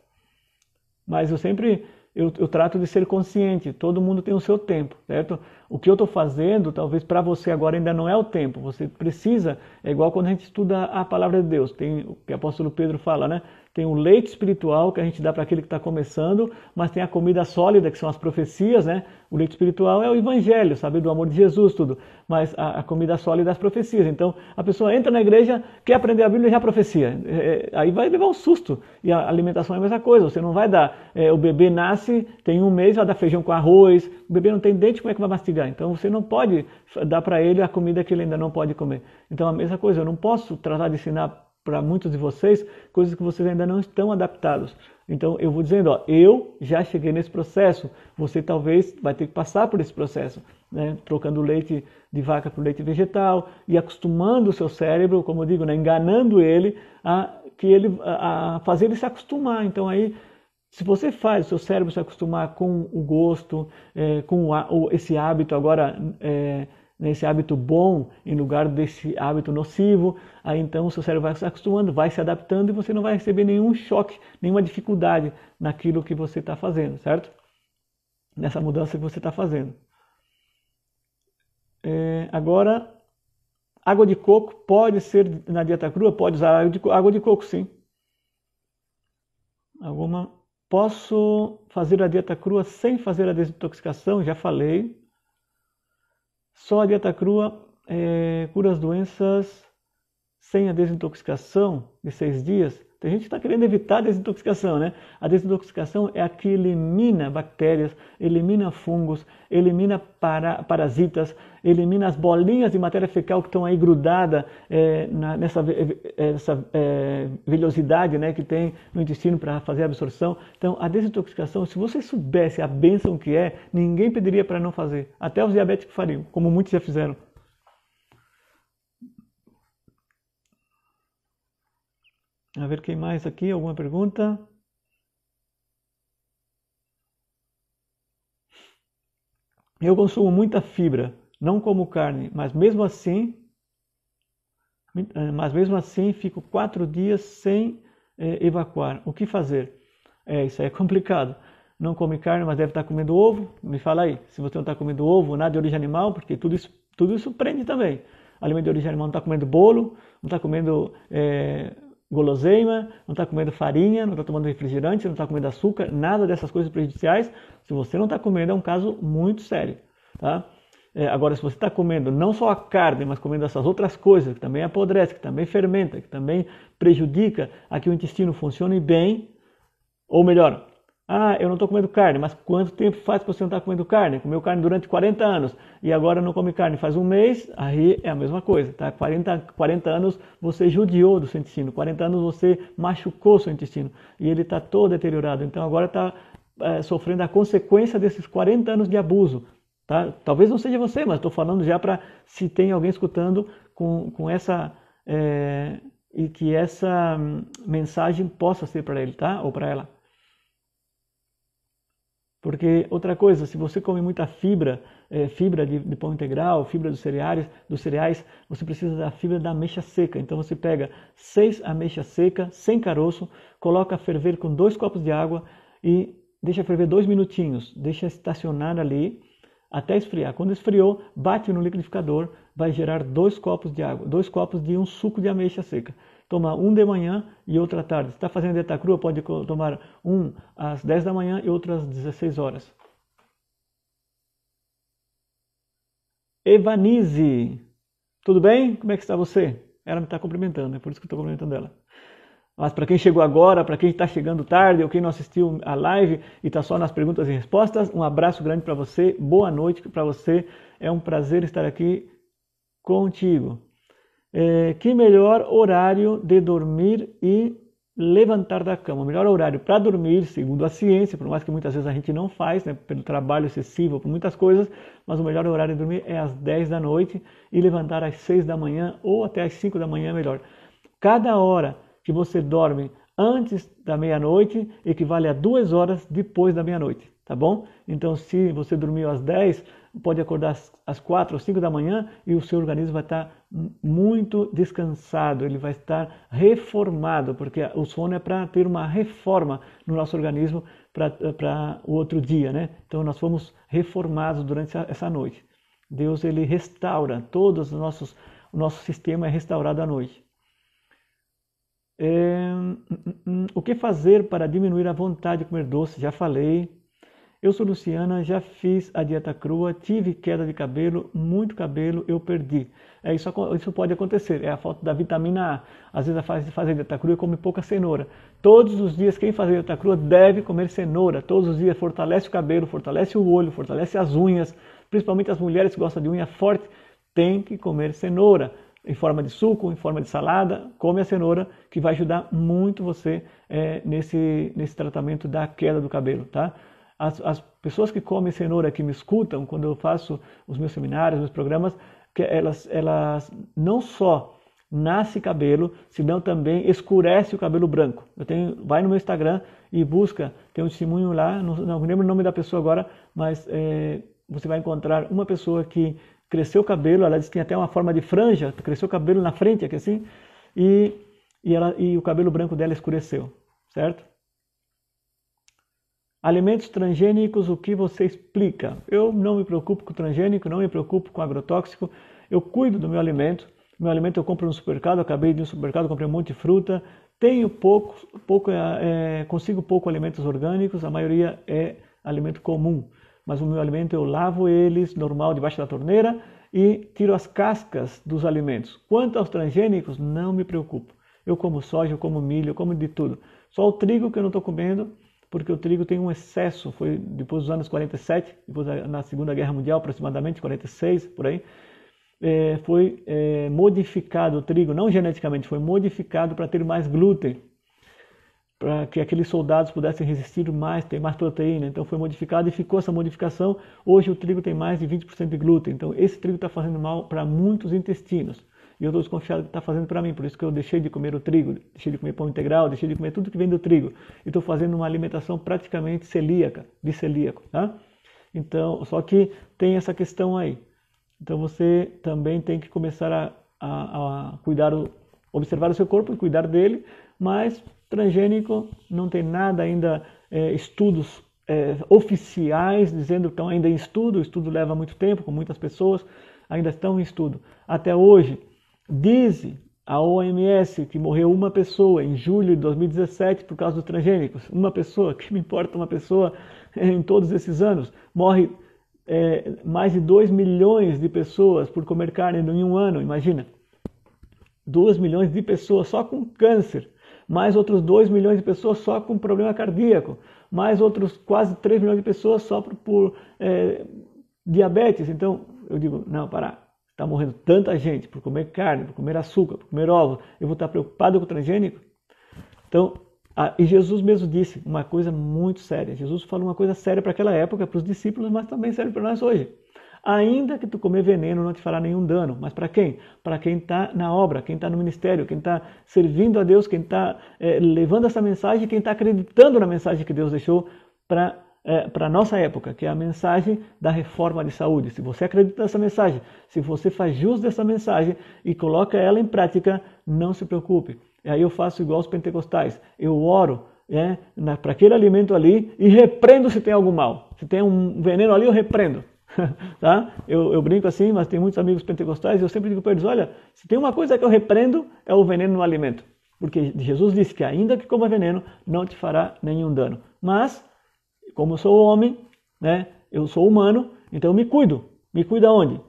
Mas eu sempre eu, eu, trato de ser consciente, todo mundo tem o seu tempo, certo? O que eu estou fazendo, talvez para você agora ainda não é o tempo, você precisa, é igual quando a gente estuda a palavra de Deus, tem o que o apóstolo Pedro fala, né? tem o leite espiritual que a gente dá para aquele que está começando, mas tem a comida sólida, que são as profecias, né? O leite espiritual é o evangelho, sabe? Do amor de Jesus, tudo. Mas a, a comida sólida é as profecias. Então, a pessoa entra na igreja, quer aprender a Bíblia e já profecia. É, é, aí vai levar um susto. E a alimentação é a mesma coisa. Você não vai dar. É, o bebê nasce, tem um mês, vai dar feijão com arroz. O bebê não tem dente, como é que vai mastigar? Então, você não pode dar para ele a comida que ele ainda não pode comer. Então, a mesma coisa. Eu não posso tratar de ensinar para muitos de vocês coisas que vocês ainda não estão adaptados. Então eu vou dizendo, ó, eu já cheguei nesse processo, você talvez vai ter que passar por esse processo, né? trocando leite de vaca por leite vegetal e acostumando o seu cérebro, como eu digo, né? enganando ele a que ele a fazer ele se acostumar. Então aí se você faz o seu cérebro se acostumar com o gosto, é, com a, esse hábito agora é, nesse hábito bom em lugar desse hábito nocivo, aí então o seu cérebro vai se acostumando, vai se adaptando e você não vai receber nenhum choque, nenhuma dificuldade naquilo que você está fazendo, certo? Nessa mudança que você está fazendo. É, agora, água de coco pode ser na dieta crua? Pode usar água de, água de coco, sim. Alguma. Posso fazer a dieta crua sem fazer a desintoxicação? Já falei. Só a dieta crua é, cura as doenças sem a desintoxicação de seis dias tem gente que está querendo evitar a desintoxicação, né? A desintoxicação é a que elimina bactérias, elimina fungos, elimina para, parasitas, elimina as bolinhas de matéria fecal que estão aí grudada é, nessa essa, é, velhosidade né, que tem no intestino para fazer a absorção. Então, a desintoxicação, se você soubesse a bênção que é, ninguém pediria para não fazer. Até os diabéticos fariam, como muitos já fizeram. A ver quem mais aqui, alguma pergunta? Eu consumo muita fibra, não como carne, mas mesmo assim, mas mesmo assim fico quatro dias sem é, evacuar. O que fazer? É, isso aí é complicado. Não come carne, mas deve estar comendo ovo. Me fala aí, se você não está comendo ovo, nada de origem animal, porque tudo isso, tudo isso prende também. Alimento de origem animal não está comendo bolo, não está comendo é, guloseima, não está comendo farinha, não está tomando refrigerante, não está comendo açúcar, nada dessas coisas prejudiciais. Se você não está comendo, é um caso muito sério. Tá? É, agora, se você está comendo não só a carne, mas comendo essas outras coisas que também apodrece, que também fermenta, que também prejudica a que o intestino funcione bem, ou melhor, ah, eu não estou comendo carne, mas quanto tempo faz que você não está comendo carne? Comeu carne durante 40 anos e agora não come carne faz um mês, aí é a mesma coisa, tá? 40, 40 anos você judiou do seu intestino, 40 anos você machucou seu intestino e ele está todo deteriorado. Então agora está é, eh, sofrendo a consequência desses 40 anos de abuso, tá? Talvez não seja você, mas estou falando já para se tem alguém escutando com, com essa. É, e que essa hum, mensagem possa ser para ele, tá? Ou para ela. Porque outra coisa, se você come muita fibra, é, fibra de, de, pão integral, fibra dos cereais, dos cereais, você precisa da fibra da ameixa seca. Então você pega seis ameixas secas, sem caroço, coloca a ferver com dois copos de água e deixa ferver dois minutinhos, deixa estacionar ali até esfriar. Quando esfriou, bate no liquidificador, vai gerar dois copos de água, dois copos de um suco de ameixa seca tomar um de manhã e outro à tarde. Se está fazendo dieta crua, pode tomar um às 10 da manhã e outro às 16 horas. Evanize, tudo bem? Como é que está você? Ela me está cumprimentando, é por isso que eu estou cumprimentando ela. Mas para quem chegou agora, para quem está chegando tarde, ou quem não assistiu a live e está só nas perguntas e respostas, um abraço grande para você, boa noite para você. É um prazer estar aqui contigo é, que melhor horário de dormir e levantar da cama. O melhor horário para dormir, segundo a ciência, por mais que muitas vezes a gente não faz, né, pelo trabalho excessivo, por muitas coisas, mas o melhor horário de dormir é às 10 da noite e levantar às 6 da manhã ou até às 5 da manhã é melhor. Cada hora que você dorme antes da meia-noite equivale a duas horas depois da meia-noite, tá bom? Então, se você dormiu às 10, pode acordar às quatro ou cinco da manhã e o seu organismo vai estar muito descansado, ele vai estar reformado, porque o sono é para ter uma reforma no nosso organismo para o outro dia, né? Então nós fomos reformados durante essa noite. Deus ele restaura todos os nossos, o nosso sistema é restaurado à noite. É, o que fazer para diminuir a vontade de comer doce? Já falei. Eu sou Luciana, já fiz a dieta crua, tive queda de cabelo, muito cabelo eu perdi. É, isso, isso pode acontecer, é a falta da vitamina A. Às vezes faz fazer dieta crua e come pouca cenoura. Todos os dias, quem faz dieta crua deve comer cenoura. Todos os dias fortalece o cabelo, fortalece o olho, fortalece as unhas. Principalmente as mulheres que gostam de unha forte, tem que comer cenoura em forma de suco, em forma de salada, come a cenoura que vai ajudar muito você é, nesse, nesse tratamento da queda do cabelo, tá? As, as pessoas que comem cenoura, que me escutam quando eu faço os meus seminários, meus programas, que elas, elas não só nasce cabelo, senão também escurece o cabelo branco. Eu tenho, vai no meu Instagram e busca, tem um testemunho lá, não, não lembro o nome da pessoa agora, mas é, você vai encontrar uma pessoa que cresceu o cabelo, ela diz que tem até uma forma de franja, cresceu o cabelo na frente aqui assim, e, e, ela, e o cabelo branco dela escureceu, certo? Alimentos transgênicos, o que você explica? Eu não me preocupo com transgênico, não me preocupo com agrotóxico, eu cuido do meu alimento. Meu alimento eu compro no supermercado, acabei de ir no supermercado, comprei um monte de fruta. Tenho pouco, pouco é, consigo pouco alimentos orgânicos, a maioria é alimento comum. Mas o meu alimento eu lavo eles normal debaixo da torneira e tiro as cascas dos alimentos. Quanto aos transgênicos, não me preocupo. Eu como soja, eu como milho, eu como de tudo. Só o trigo que eu não estou comendo porque o trigo tem um excesso, foi depois dos anos 47, depois na Segunda Guerra Mundial, aproximadamente 46, por aí, é, foi é, modificado o trigo, não geneticamente, foi modificado para ter mais glúten, para que aqueles soldados pudessem resistir mais, ter mais proteína. Então foi modificado e ficou essa modificação. Hoje o trigo tem mais de 20% de glúten. Então esse trigo está fazendo mal para muitos intestinos. E eu estou desconfiado do que está fazendo para mim. Por isso que eu deixei de comer o trigo, deixei de comer pão integral, deixei de comer tudo que vem do trigo. E estou fazendo uma alimentação praticamente celíaca, de celíaco. Tá? Então, só que tem essa questão aí. Então você também tem que começar a, a, a cuidar, observar o seu corpo e cuidar dele. Mas transgênico não tem nada ainda, é, estudos é, oficiais dizendo que estão ainda em estudo, o estudo leva muito tempo, com muitas pessoas ainda estão em estudo. Até hoje, Diz a OMS que morreu uma pessoa em julho de 2017 por causa dos transgênicos. Uma pessoa, que me importa uma pessoa em todos esses anos? Morre é, mais de 2 milhões de pessoas por comer carne em um ano, imagina. 2 milhões de pessoas só com câncer, mais outros 2 milhões de pessoas só com problema cardíaco, mais outros quase 3 milhões de pessoas só por, por é, diabetes. Então, eu digo, não, parar Está morrendo tanta gente por comer carne, por comer açúcar, por comer ovos. Eu vou estar preocupado com o transgênico? Então, a, e Jesus mesmo disse uma coisa muito séria. Jesus falou uma coisa séria para aquela época, para os discípulos, mas também serve para nós hoje. Ainda que tu comer veneno não te fará nenhum dano, mas para quem? Para quem está na obra, quem está no ministério, quem está servindo a Deus, quem está é, eh, levando essa mensagem, quem está acreditando na mensagem que Deus deixou para é, para a nossa época, que é a mensagem da reforma de saúde. Se você acredita nessa mensagem, se você faz jus dessa mensagem e coloca ela em prática, não se preocupe. E aí eu faço igual aos pentecostais. Eu oro é, para aquele alimento ali e repreendo se tem algo mal. Se tem um veneno ali, eu repreendo. tá? Eu, eu, brinco assim, mas tem muitos amigos pentecostais e eu sempre digo para eles: olha, se tem uma coisa que eu repreendo, é o veneno no alimento. Porque Jesus disse que, ainda que coma veneno, não te fará nenhum dano. Mas como eu sou homem, né? Eu sou humano, então eu me cuido. Me cuida onde?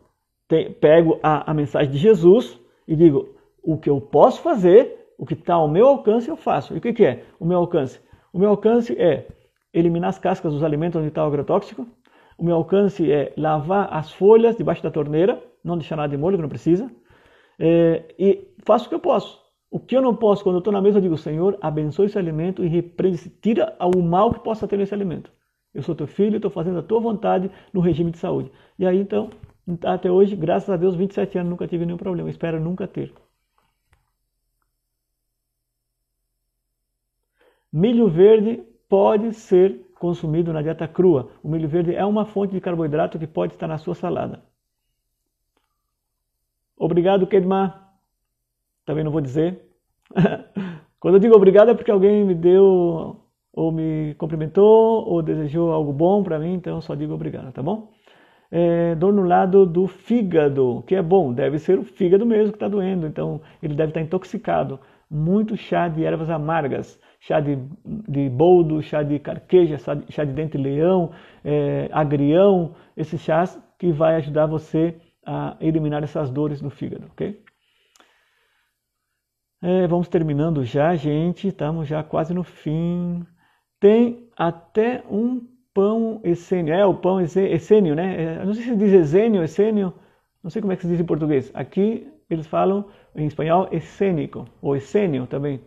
pego a, a mensagem de Jesus e digo: o que eu posso fazer, o que está ao meu alcance, eu faço. E o que, que é o meu alcance? O meu alcance é eliminar as cascas dos alimentos onde está o agrotóxico. O meu alcance é lavar as folhas debaixo da torneira, não deixar nada de molho que não precisa. É, e faço o que eu posso. O que eu não posso, quando eu estou na mesa, eu digo, Senhor, abençoe esse alimento e repreende, -se. tira o mal que possa ter nesse alimento. Eu sou teu filho, estou fazendo a tua vontade no regime de saúde. E aí, então, até hoje, graças a Deus, 27 anos, nunca tive nenhum problema. Espero nunca ter. Milho verde pode ser consumido na dieta crua. O milho verde é uma fonte de carboidrato que pode estar na sua salada. Obrigado, Kedmar também não vou dizer. Quando eu digo obrigado é porque alguém me deu ou me cumprimentou ou desejou algo bom para mim, então eu só digo obrigado, tá bom? É, dor no lado do fígado, que é bom, deve ser o fígado mesmo que está doendo, então ele deve estar tá intoxicado. Muito chá de ervas amargas, chá de, de boldo, chá de carqueja, chá de, chá de dente-leão, é, agrião, esses chás que vai ajudar você a eliminar essas dores no fígado, ok? É, vamos terminando já, gente. Estamos já quase no fim. Tem até um pão essênio. É, o pão essênio, né? É, não sei se diz exênio, essênio. Não sei como é que se diz em português. Aqui eles falam em espanhol essênico, ou essênio também.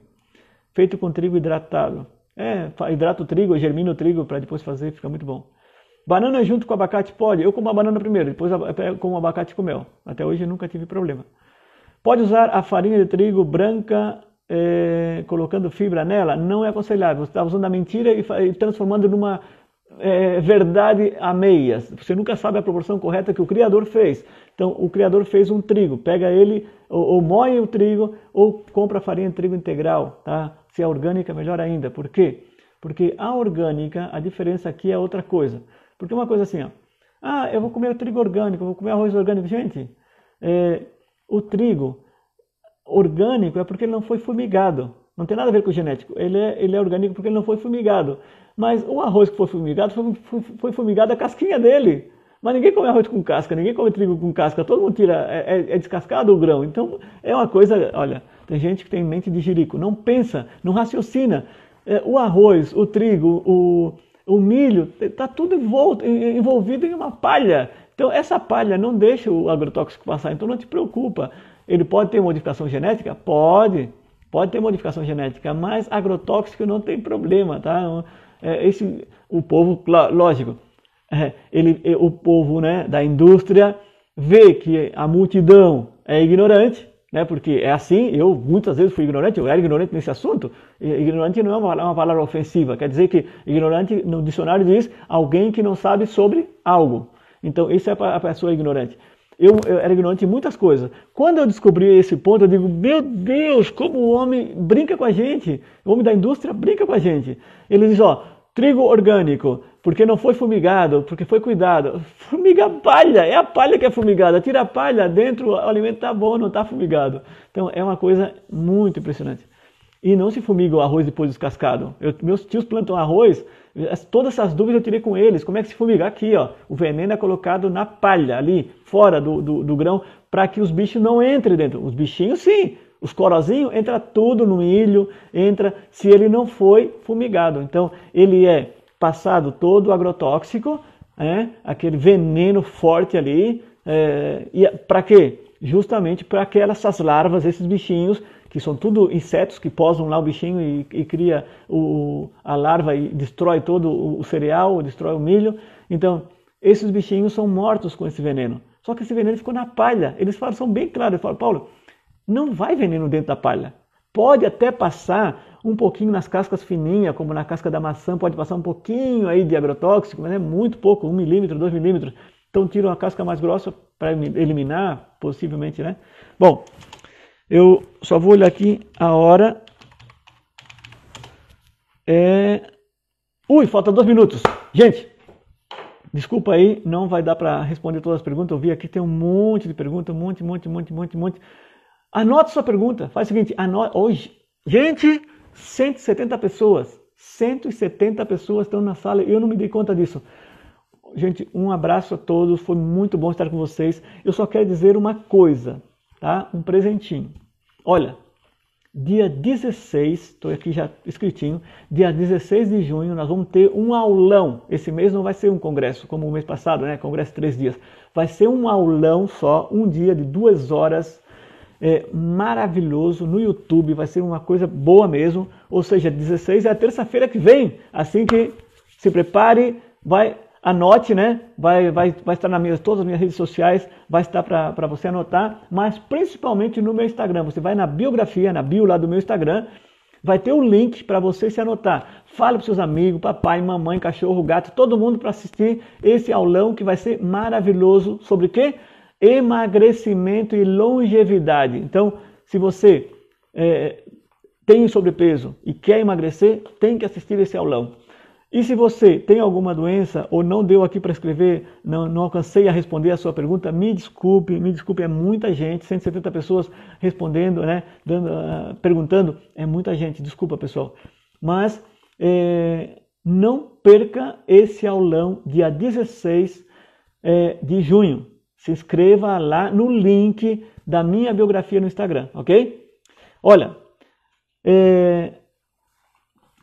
Feito com trigo hidratado. É, hidrata o trigo, germina o trigo para depois fazer, fica muito bom. Banana junto com abacate pode? Eu como a banana primeiro, depois como abacate com mel. Até hoje eu nunca tive problema. Pode usar a farinha de trigo branca é, colocando fibra nela? Não é aconselhável. Você está usando a mentira e, e transformando numa é, verdade a meias. Você nunca sabe a proporção correta que o Criador fez. Então, o Criador fez um trigo. Pega ele, ou, ou moe o trigo, ou compra farinha de trigo integral. Tá? Se é orgânica, melhor ainda. Por quê? Porque a orgânica, a diferença aqui é outra coisa. Porque uma coisa assim, ó, ah, eu vou comer trigo orgânico, vou comer arroz orgânico. Gente, é, o trigo orgânico é porque ele não foi fumigado. Não tem nada a ver com o genético. Ele é, ele é orgânico porque ele não foi fumigado. Mas o arroz que foi fumigado, foi, foi fumigado a casquinha dele. Mas ninguém come arroz com casca, ninguém come trigo com casca. Todo mundo tira, é, é, é descascado o grão. Então é uma coisa, olha, tem gente que tem mente de jirico. Não pensa, não raciocina. É, o arroz, o trigo, o, o milho, está tudo envolto, envolvido em uma palha, então essa palha não deixa o agrotóxico passar, então não te preocupa. Ele pode ter modificação genética? Pode, pode ter modificação genética, mas agrotóxico não tem problema, tá? É, esse, o povo, lógico, é, ele, é, o povo né, da indústria vê que a multidão é ignorante, né, porque é assim, eu muitas vezes fui ignorante, eu era ignorante nesse assunto. Ignorante não é uma, uma palavra ofensiva, quer dizer que ignorante no dicionário diz alguém que não sabe sobre algo. Então, isso é para a pessoa ignorante. Eu, eu, era ignorante em muitas coisas. Quando eu descobri esse ponto, eu digo: Meu Deus, como o homem brinca com a gente. O homem da indústria brinca com a gente. Ele diz: Ó, trigo orgânico, porque não foi fumigado, porque foi cuidado. Fumiga palha, é a palha que é fumigada. Tira a palha, dentro o alimento tá bom, não tá fumigado. Então é uma coisa muito impressionante. E não se fumiga o arroz depois descascado. Eu, meus tios plantam arroz Todas essas dúvidas eu tirei com eles. Como é que se fumigar aqui? Ó? O veneno é colocado na palha, ali, fora do, do, do grão, para que os bichos não entrem dentro. Os bichinhos, sim. Os corozinhos, entra tudo no milho, entra se ele não foi fumigado. Então, ele é passado todo agrotóxico, é, aquele veneno forte ali. É, e é para quê? Justamente para aquelas essas larvas, esses bichinhos, que são tudo insetos que posam lá o bichinho e, e cria o, a larva e destrói todo o, o cereal, destrói o milho. Então, esses bichinhos são mortos com esse veneno. Só que esse veneno ficou na palha. Eles falam, são bem claros. Eles falam, Paulo, não vai veneno dentro da palha. Pode até passar um pouquinho nas cascas fininhas, como na casca da maçã, pode passar um pouquinho aí de agrotóxico, mas é muito pouco, um milímetro, dois milímetros. Então tiram a casca mais grossa para eliminar, possivelmente, né? Bom, eu só vou olhar aqui a hora. É... Ui, falta dois minutos. Gente, desculpa aí, não vai dar para responder todas as perguntas. Eu vi aqui, tem um monte de perguntas, um monte, monte, monte, monte, monte. Anote sua pergunta. Faz o seguinte, Hoje, gente, 170 pessoas. 170 pessoas estão na sala e eu não me dei conta disso. Gente, um abraço a todos. Foi muito bom estar com vocês. Eu só quero dizer uma coisa tá? Um presentinho. Olha, dia 16, estou aqui já escritinho, dia 16 de junho nós vamos ter um aulão. Esse mês não vai ser um congresso como o mês passado, né? Congresso três dias. Vai ser um aulão só, um dia de duas horas é, maravilhoso no YouTube, vai ser uma coisa boa mesmo. Ou seja, 16 é a terça-feira que vem. Assim que se prepare, vai Anote, né? Vai, vai, vai estar nas minhas, todas as minhas redes sociais, vai estar para você anotar, mas principalmente no meu Instagram. Você vai na biografia, na bio lá do meu Instagram, vai ter o um link para você se anotar. Fale para seus amigos, papai, mamãe, cachorro, gato, todo mundo para assistir esse aulão que vai ser maravilhoso sobre o quê? Emagrecimento e longevidade. Então, se você é, tem sobrepeso e quer emagrecer, tem que assistir esse aulão. E se você tem alguma doença ou não deu aqui para escrever, não, não alcancei a responder a sua pergunta, me desculpe, me desculpe, é muita gente, 170 pessoas respondendo, né, dando, uh, perguntando, é muita gente, desculpa pessoal. Mas é, não perca esse aulão dia 16 é, de junho. Se inscreva lá no link da minha biografia no Instagram, ok? Olha, é,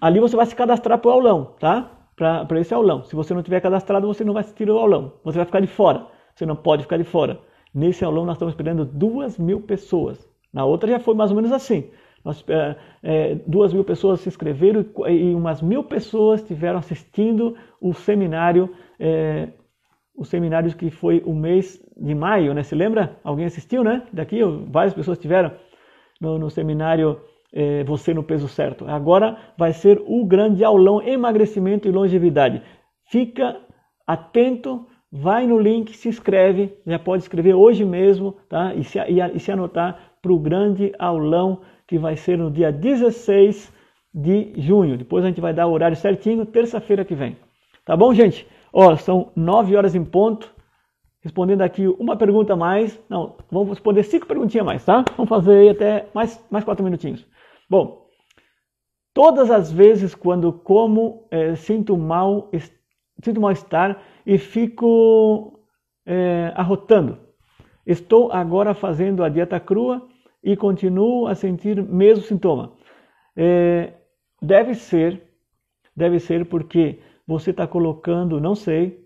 Ali você vai se cadastrar para o aulão, tá? Para esse aulão. Se você não tiver cadastrado, você não vai assistir o aulão. Você vai ficar de fora. Você não pode ficar de fora. Nesse aulão nós estamos esperando duas mil pessoas. Na outra já foi mais ou menos assim. Nós, é, é, duas mil pessoas se inscreveram e umas mil pessoas estiveram assistindo o seminário, é, o seminário que foi o mês de maio, né? Se lembra? Alguém assistiu, né? Daqui várias pessoas tiveram no, no seminário é, você no peso certo. Agora vai ser o grande aulão emagrecimento e longevidade. Fica atento, vai no link, se inscreve, já pode escrever hoje mesmo, tá? E se, e, e se anotar para o grande aulão que vai ser no dia 16 de junho. Depois a gente vai dar o horário certinho, terça-feira que vem. Tá bom, gente? Ó, são 9 horas em ponto. Respondendo aqui uma pergunta a mais. Não, vamos responder cinco perguntinhas a mais, tá? Vamos fazer aí até mais, mais quatro minutinhos. Bom, todas as vezes quando como, é, sinto mal, sinto mal-estar e fico é, arrotando. Estou agora fazendo a dieta crua e continuo a sentir mesmo sintoma. É, deve ser, deve ser porque você está colocando, não sei,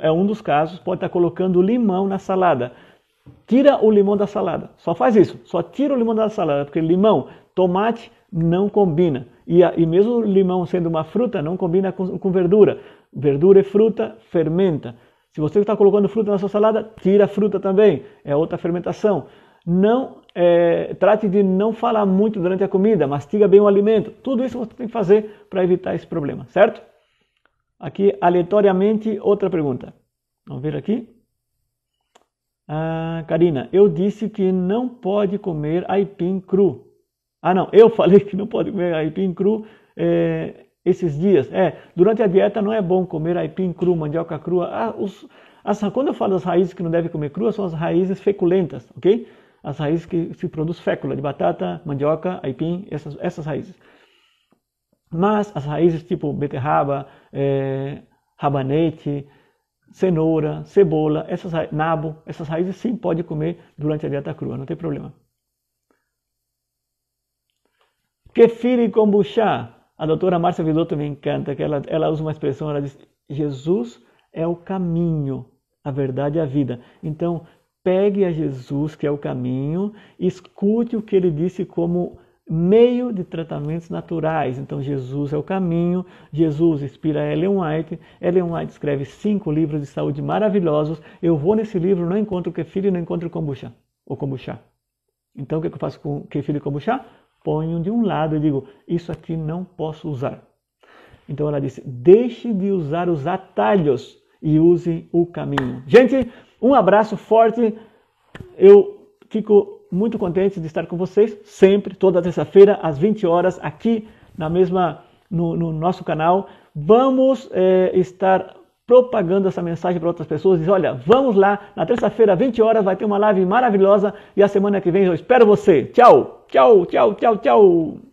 é um dos casos, pode estar tá colocando limão na salada. Tira o limão da salada, só faz isso, só tira o limão da salada, porque limão Tomate não combina. E, a, e mesmo limão sendo uma fruta, não combina com, com verdura. Verdura e é fruta fermenta. Se você está colocando fruta na sua salada, tira a fruta também. É outra fermentação. Não é, trate de não falar muito durante a comida, mastiga bem o alimento. Tudo isso você tem que fazer para evitar esse problema, certo? Aqui, aleatoriamente, outra pergunta. Vamos ver aqui. Ah, Karina, eu disse que não pode comer aipim cru. Ah, não, eu falei que não pode comer aipim cru é, esses dias. É, durante a dieta não é bom comer aipim cru, mandioca crua. Ah, os, as, quando eu falo das raízes que não deve comer cruas, são as raízes feculentas, ok? As raízes que se produz fécula, de batata, mandioca, aipim, essas, essas raízes. Mas as raízes tipo beterraba, é, rabanete, cenoura, cebola, essas nabo, essas raízes sim pode comer durante a dieta crua, não tem problema. Kefir e kombucha. A doutora Márcia Vidotto me encanta, que ela, ela usa uma expressão, ela diz, Jesus é o caminho, a verdade e a vida. Então, pegue a Jesus, que é o caminho, escute o que ele disse como meio de tratamentos naturais. Então, Jesus é o caminho, Jesus inspira Ellen White. Ellen White escreve cinco livros de saúde maravilhosos. Eu vou nesse livro, não encontro kefir e não encontro kombucha, ou kombucha. Então, o que eu faço com kefir e kombucha? ponho de um lado e digo, isso aqui não posso usar. Então ela disse, deixe de usar os atalhos e use o caminho. Gente, um abraço forte. Eu fico muito contente de estar com vocês sempre, toda terça-feira, às 20 horas, aqui na mesma, no, no nosso canal. Vamos é, estar propagando essa mensagem para outras pessoas. Diz: olha, vamos lá, na terça-feira, 20 horas, vai ter uma live maravilhosa e a semana que vem eu espero você. Tchau, tchau, tchau, tchau, tchau.